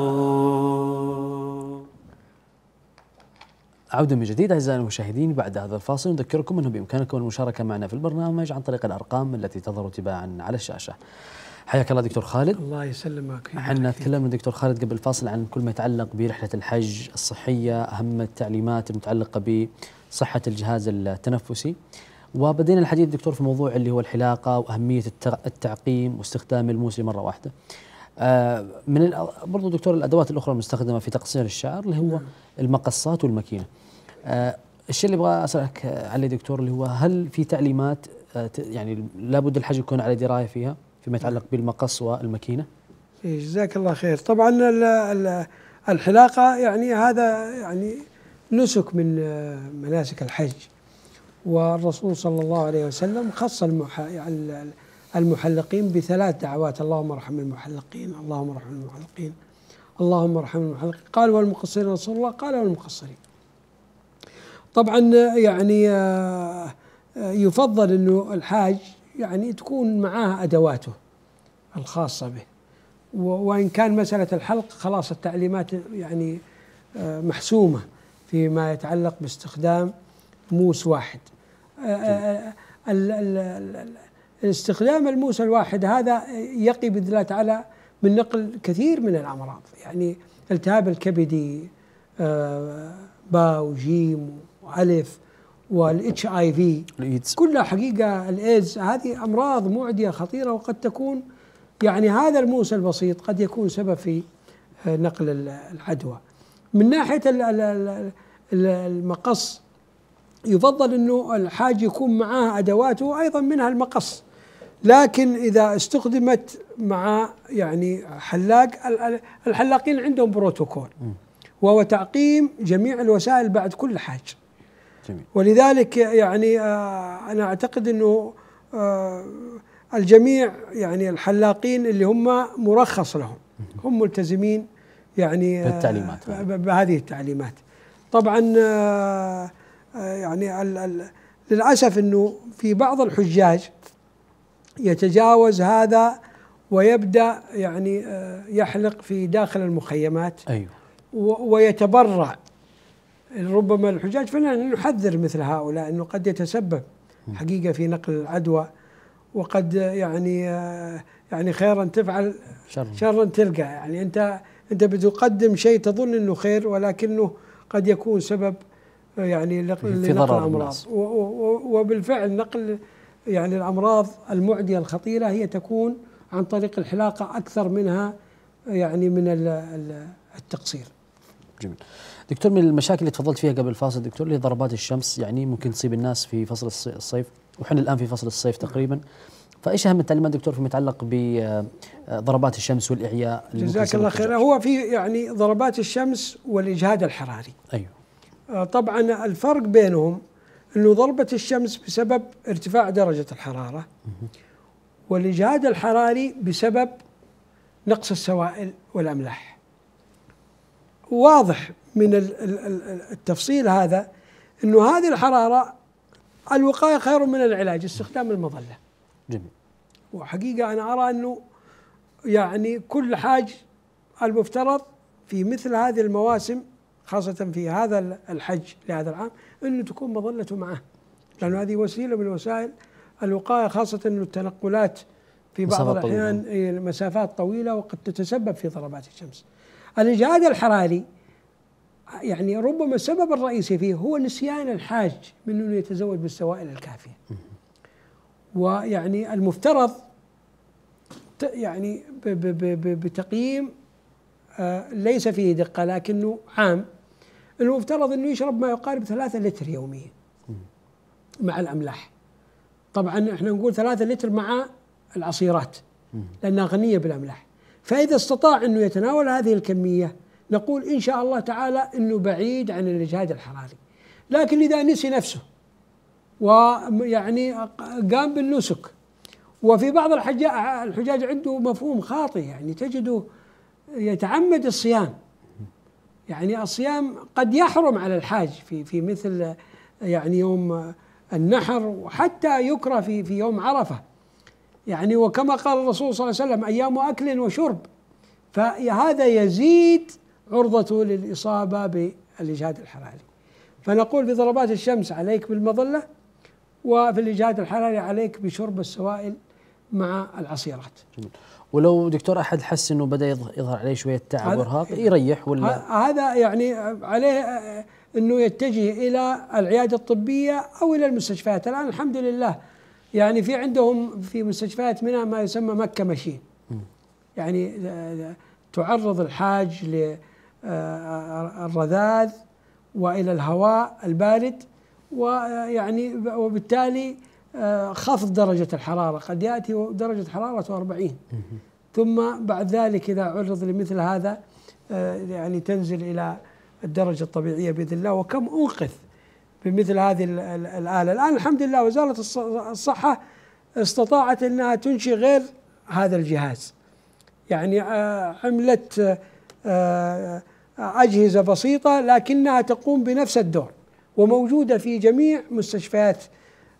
عودة من جديد أعزائي المشاهدين بعد هذا الفاصل نذكركم أنه بإمكانكم المشاركة معنا في البرنامج عن طريق الأرقام التي تظهر تباعا على الشاشة حياك الله دكتور خالد الله يسلمك احنا تكلمنا دكتور خالد قبل الفاصل عن كل ما يتعلق برحلة الحج الصحية أهم التعليمات المتعلقة بصحة الجهاز التنفسي وبدينا الحديث دكتور في موضوع اللي هو الحلاقة وأهمية التعقيم واستخدام الموس مرة واحدة آه، من برضو دكتور الأدوات الأخرى المستخدمة في تقصير الشعر اللي هو نعم. المقصات والماكينة آه، الشيء اللي ابغى اسالك عليه دكتور اللي هو هل في تعليمات آه، يعني لابد الحج يكون على درايه فيها؟ فيما يتعلق بالمقص والماكينه؟ إيه، جزاك الله خير طبعا الحلاقه يعني هذا يعني نسك من مناسك الحج والرسول صلى الله عليه وسلم خص يعني المحلقين بثلاث دعوات اللهم ارحم المحلقين اللهم ارحم المحلقين اللهم ارحم المحلقين قال والمقصرين رسول الله قال والمقصرين طبعا يعني آه، آه، يفضل انه الحاج يعني تكون معاه ادواته الخاصه به وان كان مساله الحلق خلاص التعليمات يعني آه، محسومه فيما يتعلق باستخدام موس واحد آه، آه، استخدام الموس الواحد هذا يقي باذن الله تعالى من نقل كثير من الامراض يعني التهاب الكبدي باء وجيم والف والاتش اي في كلها حقيقه الايدز هذه امراض معديه خطيره وقد تكون يعني هذا الموس البسيط قد يكون سبب في آه، نقل العدوى من ناحيه المقص يفضل انه الحاج يكون معاه ادواته ايضا منها المقص لكن اذا استخدمت مع يعني حلاق الحلاقين عندهم بروتوكول وهو تعقيم جميع الوسائل بعد كل حاج المسلمين ولذلك يعني آه، أنا أعتقد أنه آه، الجميع يعني الحلاقين اللي هم مرخص لهم هم ملتزمين يعني آه، بالتعليمات بهذه التعليمات طبعا يعني للاسف انه في بعض الحجاج يتجاوز هذا ويبدا يعني يحلق في داخل المخيمات ايوه ويتبرع ربما الحجاج فنحن نحذر مثل هؤلاء انه قد يتسبب حقيقه في نقل العدوى وقد يعني يعني خيرا تفعل شرا تلقى يعني انت انت بتقدم شيء تظن انه خير ولكنه قد يكون سبب يعني لنقل الامراض وبالفعل نقل يعني الامراض المعديه الخطيره هي تكون عن طريق الحلاقه اكثر منها يعني من التقصير. جميل. دكتور من المشاكل اللي تفضلت فيها قبل الفاصل دكتور اللي ضربات الشمس يعني ممكن تصيب الناس في فصل الصيف وحنا الان في فصل الصيف تقريبا فايش اهم التعليمات دكتور فيما يتعلق بضربات آه، الشمس والاعياء جزاك الله خير هو في يعني ضربات الشمس والاجهاد الحراري ايوه آه، طبعا الفرق بينهم انه ضربه الشمس بسبب ارتفاع درجه الحراره والاجهاد الحراري بسبب نقص السوائل والاملاح واضح من التفصيل هذا انه هذه الحراره الوقايه خير من العلاج استخدام المظله جميل وحقيقه انا ارى انه يعني كل حاج المفترض في مثل هذه المواسم خاصة في هذا الحج لهذا العام أنه تكون مظلته معه لانه هذه وسيلة من وسائل الوقاية خاصة أنه التنقلات في بعض الأحيان طويلة. مسافات طويلة وقد تتسبب في ضربات الشمس الاجهاد الحراري يعني ربما السبب الرئيسي فيه هو نسيان الحاج من انه يتزوج بالسوائل الكافيه. ويعني المفترض يعني بتقييم آه، ليس فيه دقه لكنه عام المفترض انه يشرب ما يقارب ثلاثة لتر يوميا مع الاملاح. طبعا احنا نقول ثلاثة لتر مع العصيرات لانها غنيه بالاملاح. فإذا استطاع أنه يتناول هذه الكمية نقول إن شاء الله تعالى أنه بعيد عن الإجهاد الحراري لكن إذا نسي نفسه ويعني قام بالنسك وفي بعض الحجاج عنده مفهوم خاطئ يعني تجده يتعمد الصيام يعني الصيام قد يحرم على الحاج في في مثل يعني يوم النحر وحتى يكره في في يوم عرفه يعني وكما قال الرسول صلى الله عليه وسلم أيام أكل وشرب فهذا يزيد عرضته للإصابة بالإجهاد الحراري فنقول في ضربات الشمس عليك بالمظلة وفي الإجهاد الحراري عليك بشرب السوائل مع العصيرات ولو دكتور احد حس انه بدا يظهر عليه شويه تعب وارهاق يريح ولا هذا يعني عليه انه يتجه الى العياده الطبيه او الى المستشفيات الان الحمد لله يعني في عندهم في مستشفيات منها ما يسمى مكة مشين يعني تعرض الحاج للرذاذ آه، والى الهواء البارد ويعني وبالتالي آه، خفض درجة الحرارة قد يأتي درجة حرارة 40 ثم بعد ذلك إذا عرض لمثل هذا آه، يعني تنزل إلى الدرجة الطبيعية بإذن الله وكم أنقذ بمثل هذه الآلة الآن الحمد لله وزارة الصحة استطاعت أنها تنشي غير هذا الجهاز يعني آه، عملت آه، آه، أجهزة بسيطة لكنها تقوم بنفس الدور وموجودة في جميع مستشفيات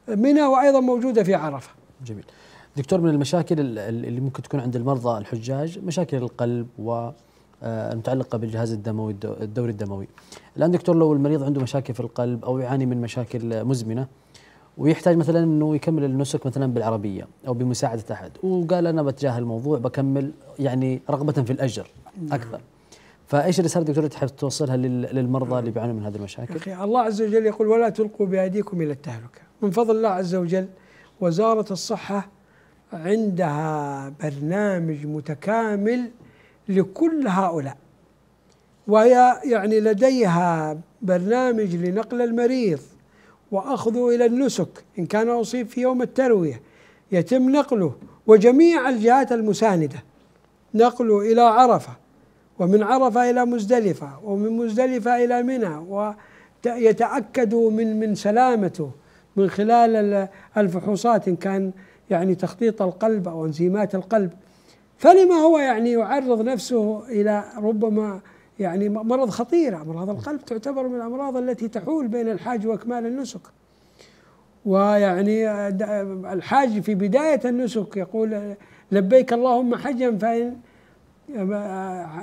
منى وأيضا موجودة في عرفة جميل دكتور من المشاكل اللي ممكن تكون عند المرضى الحجاج مشاكل القلب و آه، المتعلقه بالجهاز الدموي الدوري الدموي. الان دكتور لو المريض عنده مشاكل في القلب او يعاني من مشاكل مزمنه ويحتاج مثلا انه يكمل النسك مثلا بالعربيه او بمساعده احد وقال انا بتجاهل الموضوع بكمل يعني رغبه في الاجر نعم. اكثر. فايش الرساله دكتور تحب توصلها للمرضى اللي بيعانوا من هذه المشاكل؟ اخي الله عز وجل يقول ولا تلقوا بايديكم الى التهلكه، من فضل الله عز وجل وزاره الصحه عندها برنامج متكامل لكل هؤلاء وهي يعني لديها برنامج لنقل المريض وأخذه إلى النسك إن كان أصيب في يوم التروية يتم نقله وجميع الجهات المساندة نقله إلى عرفة ومن عرفة إلى مزدلفة ومن مزدلفة إلى منى ويتأكدوا من من سلامته من خلال الفحوصات إن كان يعني تخطيط القلب أو انزيمات القلب فلما هو يعني يعرض نفسه إلى ربما يعني مرض خطير أمراض القلب تعتبر من الأمراض التي تحول بين الحاج وإكمال النسك ويعني الحاج في بداية النسك يقول لبيك اللهم حجا فإن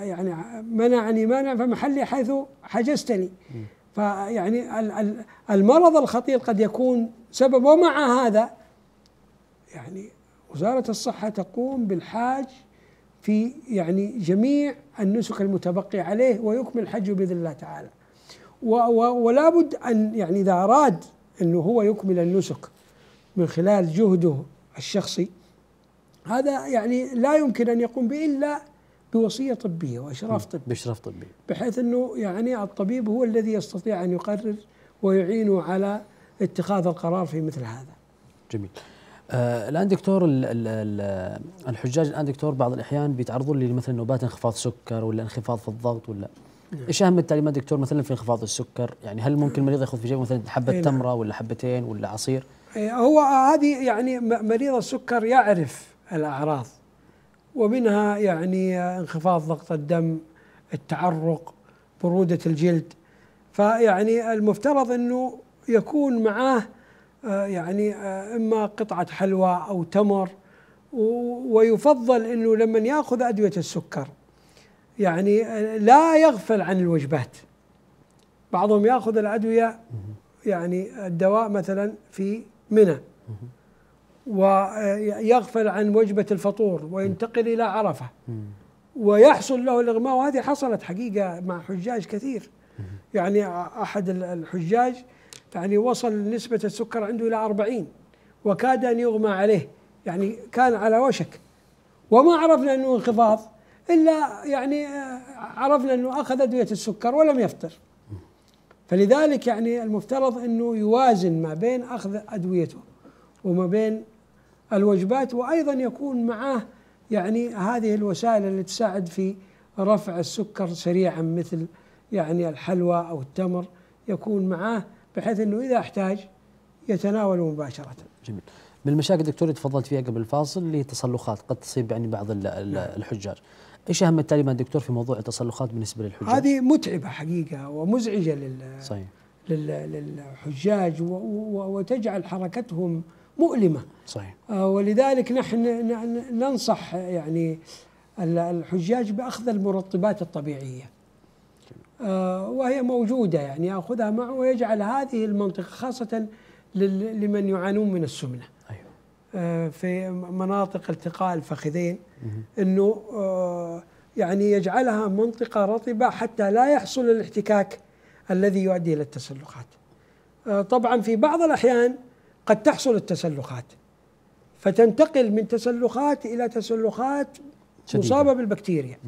يعني منعني مانع فمحلي حيث حجزتني فيعني المرض الخطير قد يكون سبب ومع هذا يعني وزارة الصحة تقوم بالحاج في يعني جميع النسك المتبقي عليه ويكمل حجه باذن الله تعالى. ولا بد ان يعني اذا اراد انه هو يكمل النسك من خلال جهده الشخصي هذا يعني لا يمكن ان يقوم به الا بوصيه طبيه واشراف طبي باشراف طبي بحيث انه يعني الطبيب هو الذي يستطيع ان يقرر ويعينه على اتخاذ القرار في مثل هذا. جميل. آه الان دكتور ال الحجاج الان دكتور بعض الاحيان بيتعرضون لمثلا نوبات انخفاض سكر ولا انخفاض في الضغط ولا نعم. ايش اهم التعليمات دكتور مثلا في انخفاض السكر؟ يعني هل ممكن المريض آه. ياخذ في جيبه مثلا حبه إيه، نعم. تمره ولا حبتين ولا عصير؟ إيه، هو هذه يعني مريض السكر يعرف الاعراض ومنها يعني انخفاض ضغط الدم، التعرق، بروده الجلد فيعني المفترض انه يكون معاه آه، يعني آه، اما قطعه حلوى او تمر ويفضل انه لما ياخذ ادويه السكر يعني آه، لا يغفل عن الوجبات بعضهم ياخذ الادويه يعني الدواء مثلا في منى ويغفل عن وجبه الفطور وينتقل الى عرفه ويحصل له الاغماء وهذه حصلت حقيقه مع حجاج كثير يعني احد الحجاج يعني وصل نسبة السكر عنده إلى أربعين وكاد أن يغمى عليه يعني كان على وشك وما عرفنا أنه انخفاض إلا يعني آه، عرفنا أنه أخذ أدوية السكر ولم يفطر فلذلك يعني المفترض أنه يوازن ما بين أخذ أدويته وما بين الوجبات وأيضا يكون معاه يعني هذه الوسائل اللي تساعد في رفع السكر سريعا مثل يعني الحلوى أو التمر يكون معاه بحيث انه اذا احتاج يتناوله مباشره. جميل. من المشاكل دكتور تفضلت فيها قبل الفاصل اللي هي قد تصيب يعني بعض نعم. الحجاج. ايش اهم التعليمات دكتور في موضوع التسلخات بالنسبه للحجاج؟ هذه متعبه حقيقه ومزعجه لل صحيح. للحجاج وتجعل حركتهم مؤلمه. صحيح. آه، ولذلك نحن ننصح يعني الحجاج باخذ المرطبات الطبيعيه. آه، وهي موجودة يعني يأخذها معه ويجعل هذه المنطقة خاصة لمن يعانون من السمنة أيوه. آه، في مناطق التقاء الفخذين أنه آه، يعني يجعلها منطقة رطبة حتى لا يحصل الاحتكاك الذي يؤدي إلى التسلخات طبعا في بعض الأحيان قد تحصل التسلخات فتنتقل من تسلخات إلى تسلخات مصابة بالبكتيريا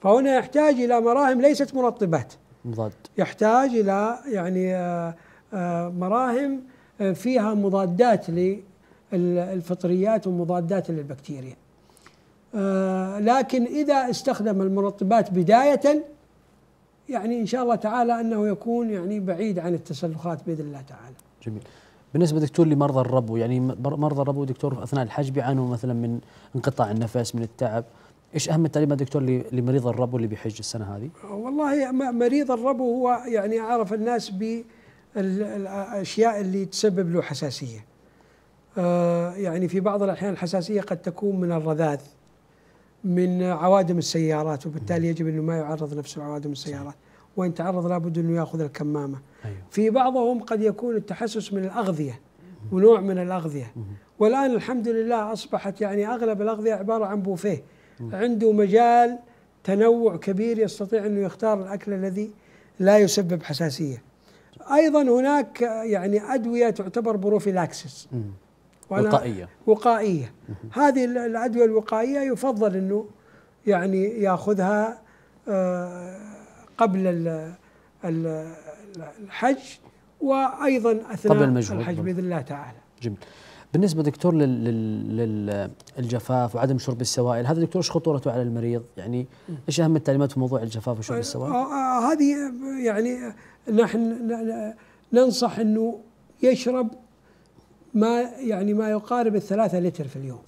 فهنا يحتاج إلى مراهم ليست مرطبات مضاد يحتاج إلى يعني آه، آه، مراهم آه، فيها مضادات للفطريات ومضادات للبكتيريا لكن إذا استخدم المرطبات بداية يعني إن شاء الله تعالى أنه يكون يعني بعيد عن التسلخات بإذن الله تعالى جميل بالنسبة دكتور لمرضى الربو يعني مرضى الربو دكتور أثناء الحج بيعانوا مثلا من انقطاع النفس من التعب ايش اهم التعليمات دكتور لمريض الربو اللي بيحج السنه هذه؟ والله مريض الربو هو يعني اعرف الناس بالاشياء اللي تسبب له حساسيه. آه يعني في بعض الاحيان الحساسيه قد تكون من الرذاذ من عوادم السيارات وبالتالي يجب انه ما يعرض نفسه لعوادم السيارات وان تعرض لابد انه ياخذ الكمامه. أيوه. في بعضهم قد يكون التحسس من الاغذيه ونوع من الاغذيه والان الحمد لله اصبحت يعني اغلب الاغذيه عباره عن بوفيه عنده مجال تنوع كبير يستطيع انه يختار الاكل الذي لا يسبب حساسيه. ايضا هناك يعني ادويه تعتبر بروفيلاكسس وقائيه وقائيه هذه الادويه الوقائيه يفضل انه يعني ياخذها آه، قبل الحج وايضا اثناء قبل الحج باذن الله تعالى. جميل. بالنسبه دكتور للجفاف وعدم شرب السوائل هذا دكتور ايش خطورته على المريض يعني ايش اهم التعليمات في موضوع الجفاف وشرب آه، السوائل آه، آه، هذه يعني نحن ننصح انه يشرب ما يعني ما يقارب الثلاثة لتر في اليوم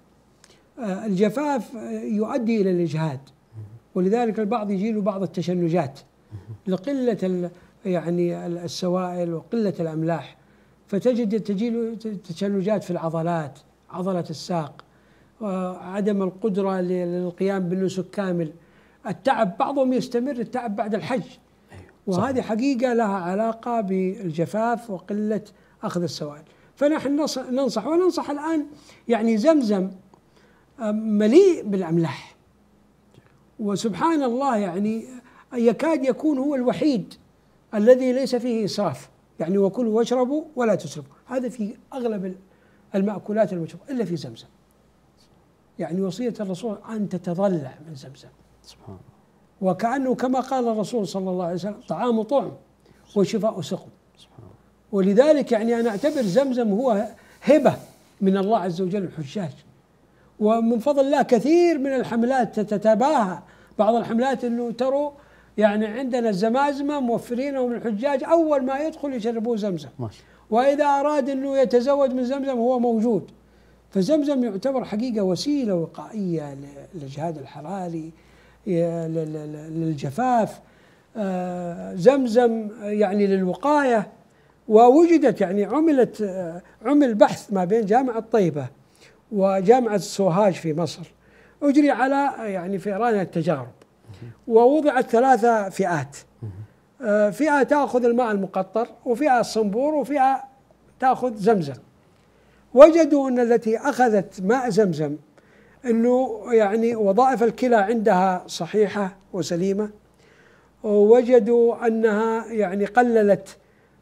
الجفاف يؤدي إلى الإجهاد ولذلك البعض يجي له بعض التشنجات لقلة يعني السوائل وقلة الأملاح فتجد تجيل تشنجات في العضلات عضلة الساق وعدم القدرة للقيام بالنسك كامل التعب بعضهم يستمر التعب بعد الحج أيوة، وهذه حقيقة لها علاقة بالجفاف وقلة أخذ السوائل فنحن ننصح وننصح الآن يعني زمزم مليء بالأملاح وسبحان الله يعني يكاد يكون هو الوحيد الذي ليس فيه إسراف يعني وكلوا واشربوا ولا تسرفوا هذا في أغلب المأكولات المشروبة إلا في زمزم يعني وصية الرسول أن تتضلع من زمزم سبحان وكأنه كما قال الرسول صلى الله عليه وسلم طعام طعم وشفاء سقم ولذلك يعني أنا أعتبر زمزم هو هبة من الله عز وجل الحجاج ومن فضل الله كثير من الحملات تتباهى بعض الحملات انه تروا يعني عندنا الزمازمة موفرينهم الحجاج أول ما يدخل يشربوه زمزم ماشي. وإذا أراد أنه يتزوج من زمزم هو موجود فزمزم يعتبر حقيقة وسيلة وقائية للجهاد الحراري للجفاف آه، زمزم يعني للوقاية ووجدت يعني عملت آه، عمل بحث ما بين جامعة طيبة وجامعة السوهاج في مصر أجري على يعني فئران التجارب ووضعت ثلاثة فئات آه، فئة تأخذ الماء المقطر وفئة الصنبور وفئة تأخذ زمزم وجدوا أن التي أخذت ماء زمزم أنه يعني وظائف الكلى عندها صحيحة وسليمة ووجدوا أنها يعني قللت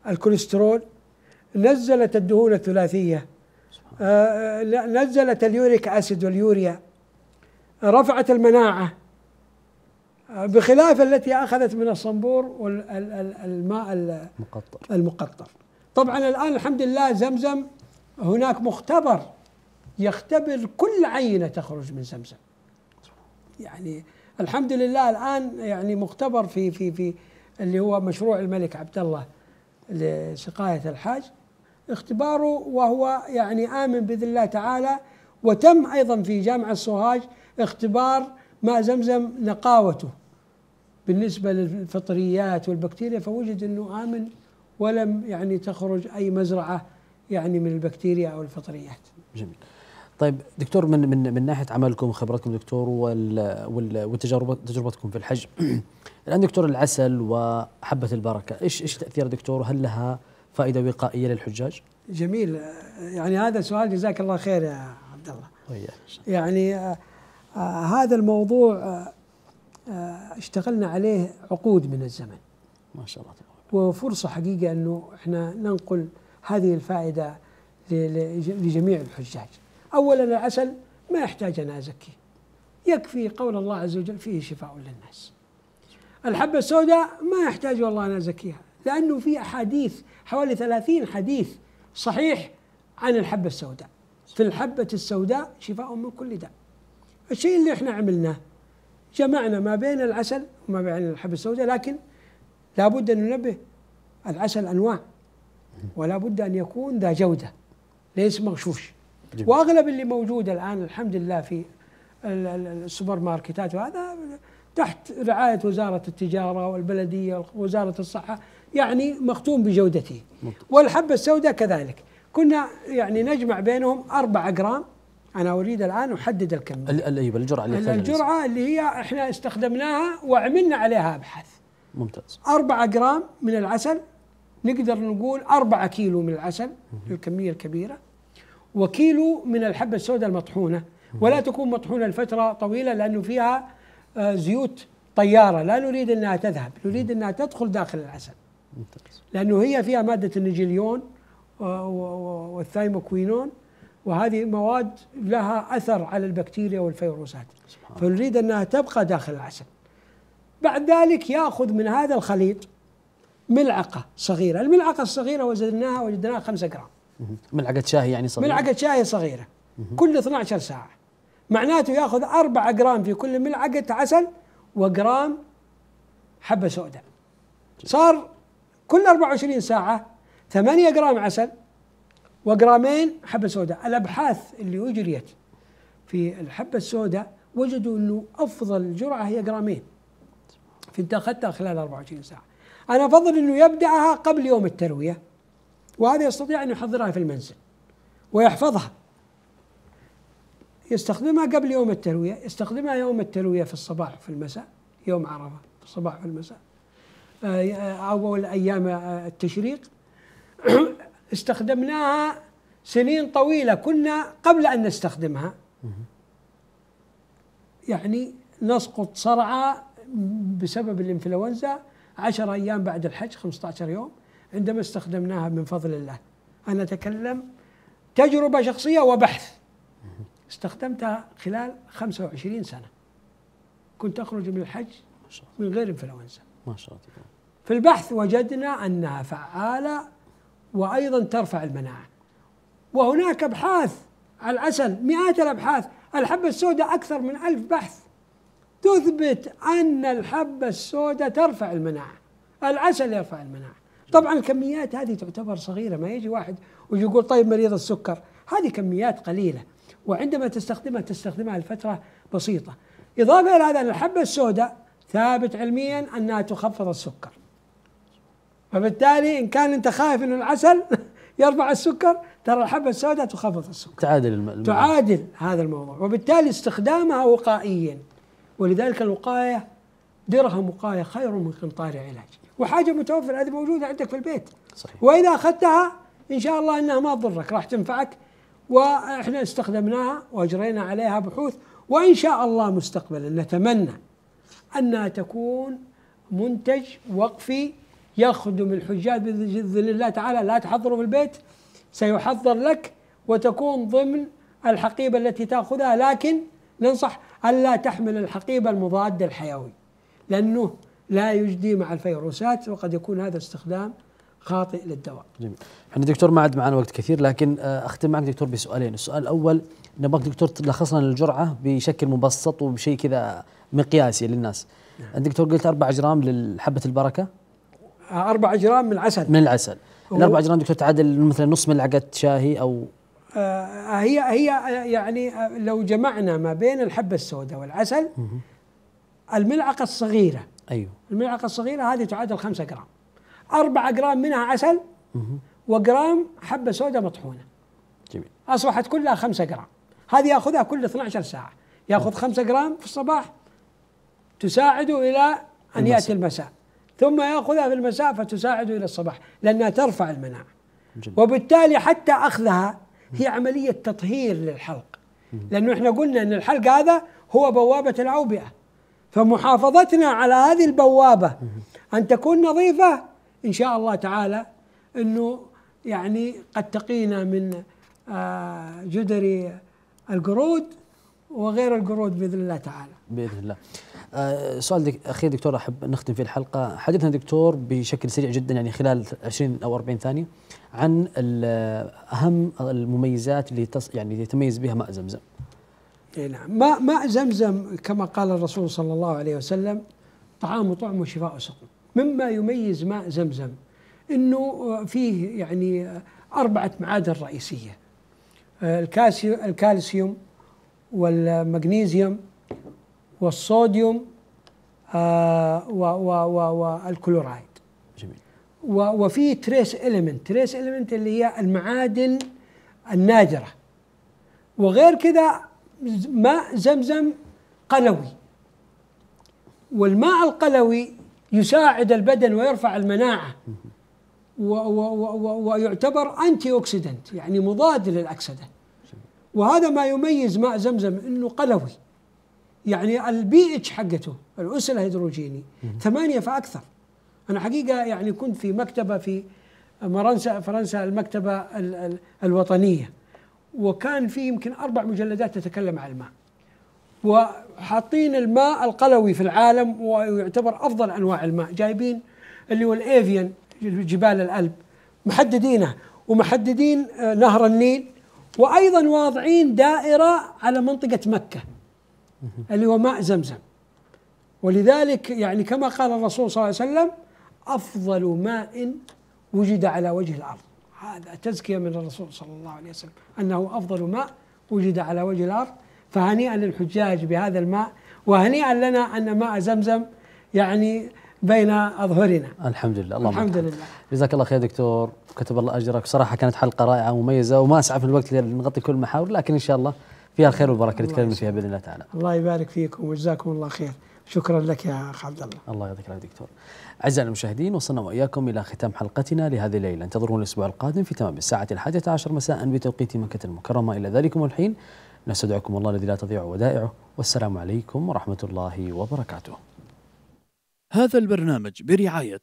الكوليسترول نزلت الدهون الثلاثية آه، نزلت اليوريك أسيد واليوريا رفعت المناعة بخلاف التي اخذت من الصنبور والماء المقطر المقطر طبعا الان الحمد لله زمزم هناك مختبر يختبر كل عينه تخرج من زمزم يعني الحمد لله الان يعني مختبر في في في اللي هو مشروع الملك عبد الله لسقايه الحاج اختباره وهو يعني امن باذن الله تعالى وتم ايضا في جامعه سوهاج اختبار ماء زمزم نقاوته بالنسبة للفطريات والبكتيريا فوجد أنه آمن ولم يعني تخرج أي مزرعة يعني من البكتيريا أو الفطريات جميل طيب دكتور من من من ناحيه عملكم خبرتكم دكتور وال وال والتجربه تجربتكم في الحج الان دكتور العسل وحبه البركه ايش ايش تاثير دكتور هل لها فائده وقائيه للحجاج؟ جميل يعني هذا سؤال جزاك الله خير يا عبد الله طيب. يعني آه،, آه هذا الموضوع آه اشتغلنا عليه عقود من الزمن ما شاء الله تبارك وفرصة حقيقة أنه إحنا ننقل هذه الفائدة لجميع الحجاج أولا العسل ما يحتاج انا أزكيه يكفي قول الله عز وجل فيه شفاء للناس الحبة السوداء ما يحتاج والله أن أزكيها لأنه في أحاديث حوالي ثلاثين حديث صحيح عن الحبة السوداء في الحبة السوداء شفاء من كل داء الشيء اللي احنا عملناه جمعنا ما بين العسل وما بين الحبة السوداء لكن لابد أن ننبه العسل أنواع ولا بد أن يكون ذا جودة ليس مغشوش وأغلب اللي موجود الآن الحمد لله في السوبر ماركتات وهذا تحت رعاية وزارة التجارة والبلدية ووزارة الصحة يعني مختوم بجودته والحبة السوداء كذلك كنا يعني نجمع بينهم أربعة جرام أنا أريد الآن أحدد الكمية أيوة الجرعة اللي الجرعة اللي هي إحنا استخدمناها وعملنا عليها أبحاث ممتاز 4 جرام من العسل نقدر نقول 4 كيلو من العسل الكمية الكبيرة وكيلو من الحبة السوداء المطحونة ولا تكون مطحونة لفترة طويلة لأنه فيها آه، زيوت طيارة لا نريد أنها تذهب نريد أنها تدخل داخل العسل ممتاز. لأنه هي فيها مادة النجليون آه، والثايموكوينون وهذه مواد لها اثر على البكتيريا والفيروسات فنريد انها تبقى داخل العسل بعد ذلك ياخذ من هذا الخليط ملعقه صغيره الملعقه الصغيره وزدناها وجدناها 5 جرام ملعقه شاهي يعني صغيره ملعقه شاي صغيره كل 12 ساعه معناته ياخذ 4 جرام في كل ملعقه عسل وجرام حبه سوداء صار كل 24 ساعه 8 جرام عسل وجرامين حبة سوداء الأبحاث اللي أجريت في الحبة السوداء وجدوا أنه أفضل جرعة هي جرامين فأنت أخذتها خلال 24 ساعة أنا أفضل أنه يبدعها قبل يوم التروية وهذا يستطيع أن يحضرها في المنزل ويحفظها يستخدمها قبل يوم التروية يستخدمها يوم التروية في الصباح في المساء يوم عرفة في الصباح في المساء آه، آه، أول أيام آه، التشريق استخدمناها سنين طويلة كنا قبل أن نستخدمها يعني نسقط صرعى بسبب الإنفلونزا عشر أيام بعد الحج 15 يوم عندما استخدمناها من فضل الله أنا أتكلم تجربة شخصية وبحث استخدمتها خلال 25 سنة كنت أخرج من الحج من غير إنفلونزا ما شاء الله في البحث وجدنا أنها فعالة وأيضا ترفع المناعة وهناك أبحاث على العسل مئات الأبحاث الحبة السوداء أكثر من ألف بحث تثبت أن الحبة السوداء ترفع المناعة العسل يرفع المناعة طبعا الكميات هذه تعتبر صغيرة ما يجي واحد ويقول طيب مريض السكر هذه كميات قليلة وعندما تستخدمها تستخدمها لفترة بسيطة إضافة إلى هذا الحبة السوداء ثابت علميا أنها تخفض السكر فبالتالي ان كان انت خايف انه العسل يرفع السكر ترى الحبه السوداء تخفض السكر تعادل الم... تعادل هذا الموضوع وبالتالي استخدامها وقائيا ولذلك الوقايه درهم وقايه خير من قنطار علاج وحاجه متوفره هذه موجوده عندك في البيت صحيح. واذا اخذتها ان شاء الله انها ما تضرك راح تنفعك واحنا استخدمناها واجرينا عليها بحوث وان شاء الله مستقبلا نتمنى انها تكون منتج وقفي يخدم الحجاج بإذن الله تعالى لا تحضره في البيت سيحضر لك وتكون ضمن الحقيبة التي تأخذها لكن ننصح ألا تحمل الحقيبة المضاد الحيوي لأنه لا يجدي مع الفيروسات وقد يكون هذا استخدام خاطئ للدواء جميل احنا يعني دكتور ما عاد معنا وقت كثير لكن آه، اختم معك دكتور بسؤالين السؤال الاول نبغاك دكتور تلخصنا الجرعه بشكل مبسط وبشيء كذا مقياسي للناس الدكتور نعم. قلت 4 جرام لحبه البركه 4 جرام من العسل من العسل الأربع جرام دكتور تعادل مثلا نص ملعقة شاهي أو آه هي هي آه، يعني آه، لو جمعنا ما بين الحبة السوداء والعسل الملعقة الصغيرة أيوه الملعقة الصغيرة هذه تعادل 5 جرام 4 جرام منها عسل وجرام حبة سوداء مطحونة جميل أصبحت كلها 5 جرام هذه ياخذها كل 12 ساعة ياخذ 5 جرام في الصباح تساعده إلى أن المساء. يأتي المساء ثم ياخذها في المساء فتساعده الى الصباح لانها ترفع المناعه جميل. وبالتالي حتى اخذها هي عمليه تطهير للحلق لانه احنا قلنا ان الحلق هذا هو بوابه الاوبئه فمحافظتنا على هذه البوابه ان تكون نظيفه ان شاء الله تعالى انه يعني قد تقينا من آه، جدري القرود وغير القرود باذن الله تعالى باذن الله آه، سؤال دك اخير دكتور احب نختم فيه الحلقه، حدثنا دكتور بشكل سريع جدا يعني خلال 20 او 40 ثانيه عن اهم المميزات اللي تص يعني يتميز بها ماء زمزم. إيه نعم، ماء ماء زمزم كما قال الرسول صلى الله عليه وسلم طعام طعم وشفاء سقم، مما يميز ماء زمزم انه فيه يعني اربعه معادن رئيسيه. آه، الكالسيوم والمغنيسيوم والصوديوم آه، والكلورايد جميل وفي تريس إليمنت تريس إليمنت اللي هي المعادن النادرة وغير كذا ماء زمزم قلوي والماء القلوي يساعد البدن ويرفع المناعة ويعتبر أنتي أوكسيدنت يعني مضاد للأكسدة وهذا ما يميز ماء زمزم أنه قلوي يعني البي اتش حقته الأس الهيدروجيني ثمانية فأكثر أنا حقيقة يعني كنت في مكتبة في فرنسا فرنسا المكتبة الـ الـ الوطنية وكان في يمكن أربع مجلدات تتكلم عن الماء وحاطين الماء القلوي في العالم ويعتبر أفضل أنواع الماء جايبين اللي هو الايفيان جبال الألب محددينه ومحددين آه، نهر النيل وأيضا واضعين دائرة على منطقة مكة اللي هو ماء زمزم ولذلك يعني كما قال الرسول صلى الله عليه وسلم أفضل ماء وجد على وجه الأرض هذا تزكية من الرسول صلى الله عليه وسلم أنه أفضل ماء وجد على وجه الأرض فهنيئا للحجاج بهذا الماء وهنيئا لنا أن ماء زمزم يعني بين اظهرنا الحمد لله اللهم الحمد لله جزاك الله خير دكتور كتب الله اجرك صراحه كانت حلقه رائعه ومميزه وما اسعف الوقت لنغطي كل المحاور لكن ان شاء الله فيها الخير والبركه اللي تكلمنا فيها باذن الله تعالى. الله يبارك فيكم وجزاكم الله خير. شكرا لك يا اخ عبد الله. الله يعطيك العافيه دكتور. اعزائي المشاهدين وصلنا واياكم الى ختام حلقتنا لهذه الليله، انتظرونا الاسبوع القادم في تمام الساعه الحادية عشر مساء بتوقيت مكه المكرمه الى ذلكم الحين نستدعكم الله الذي لا تضيع ودائعه والسلام عليكم ورحمه الله وبركاته. هذا البرنامج برعايه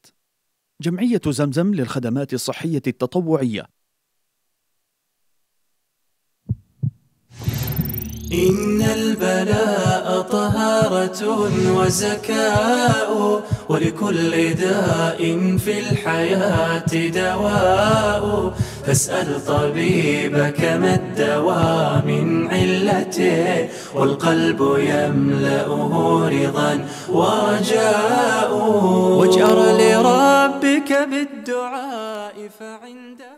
جمعيه زمزم للخدمات الصحيه التطوعيه إن البلاء طهارة وزكاء ولكل داء في الحياة دواء فاسأل طبيبك ما الدواء من علته والقلب يملأه رضا ورجاء واجأر لربك بالدعاء فعنده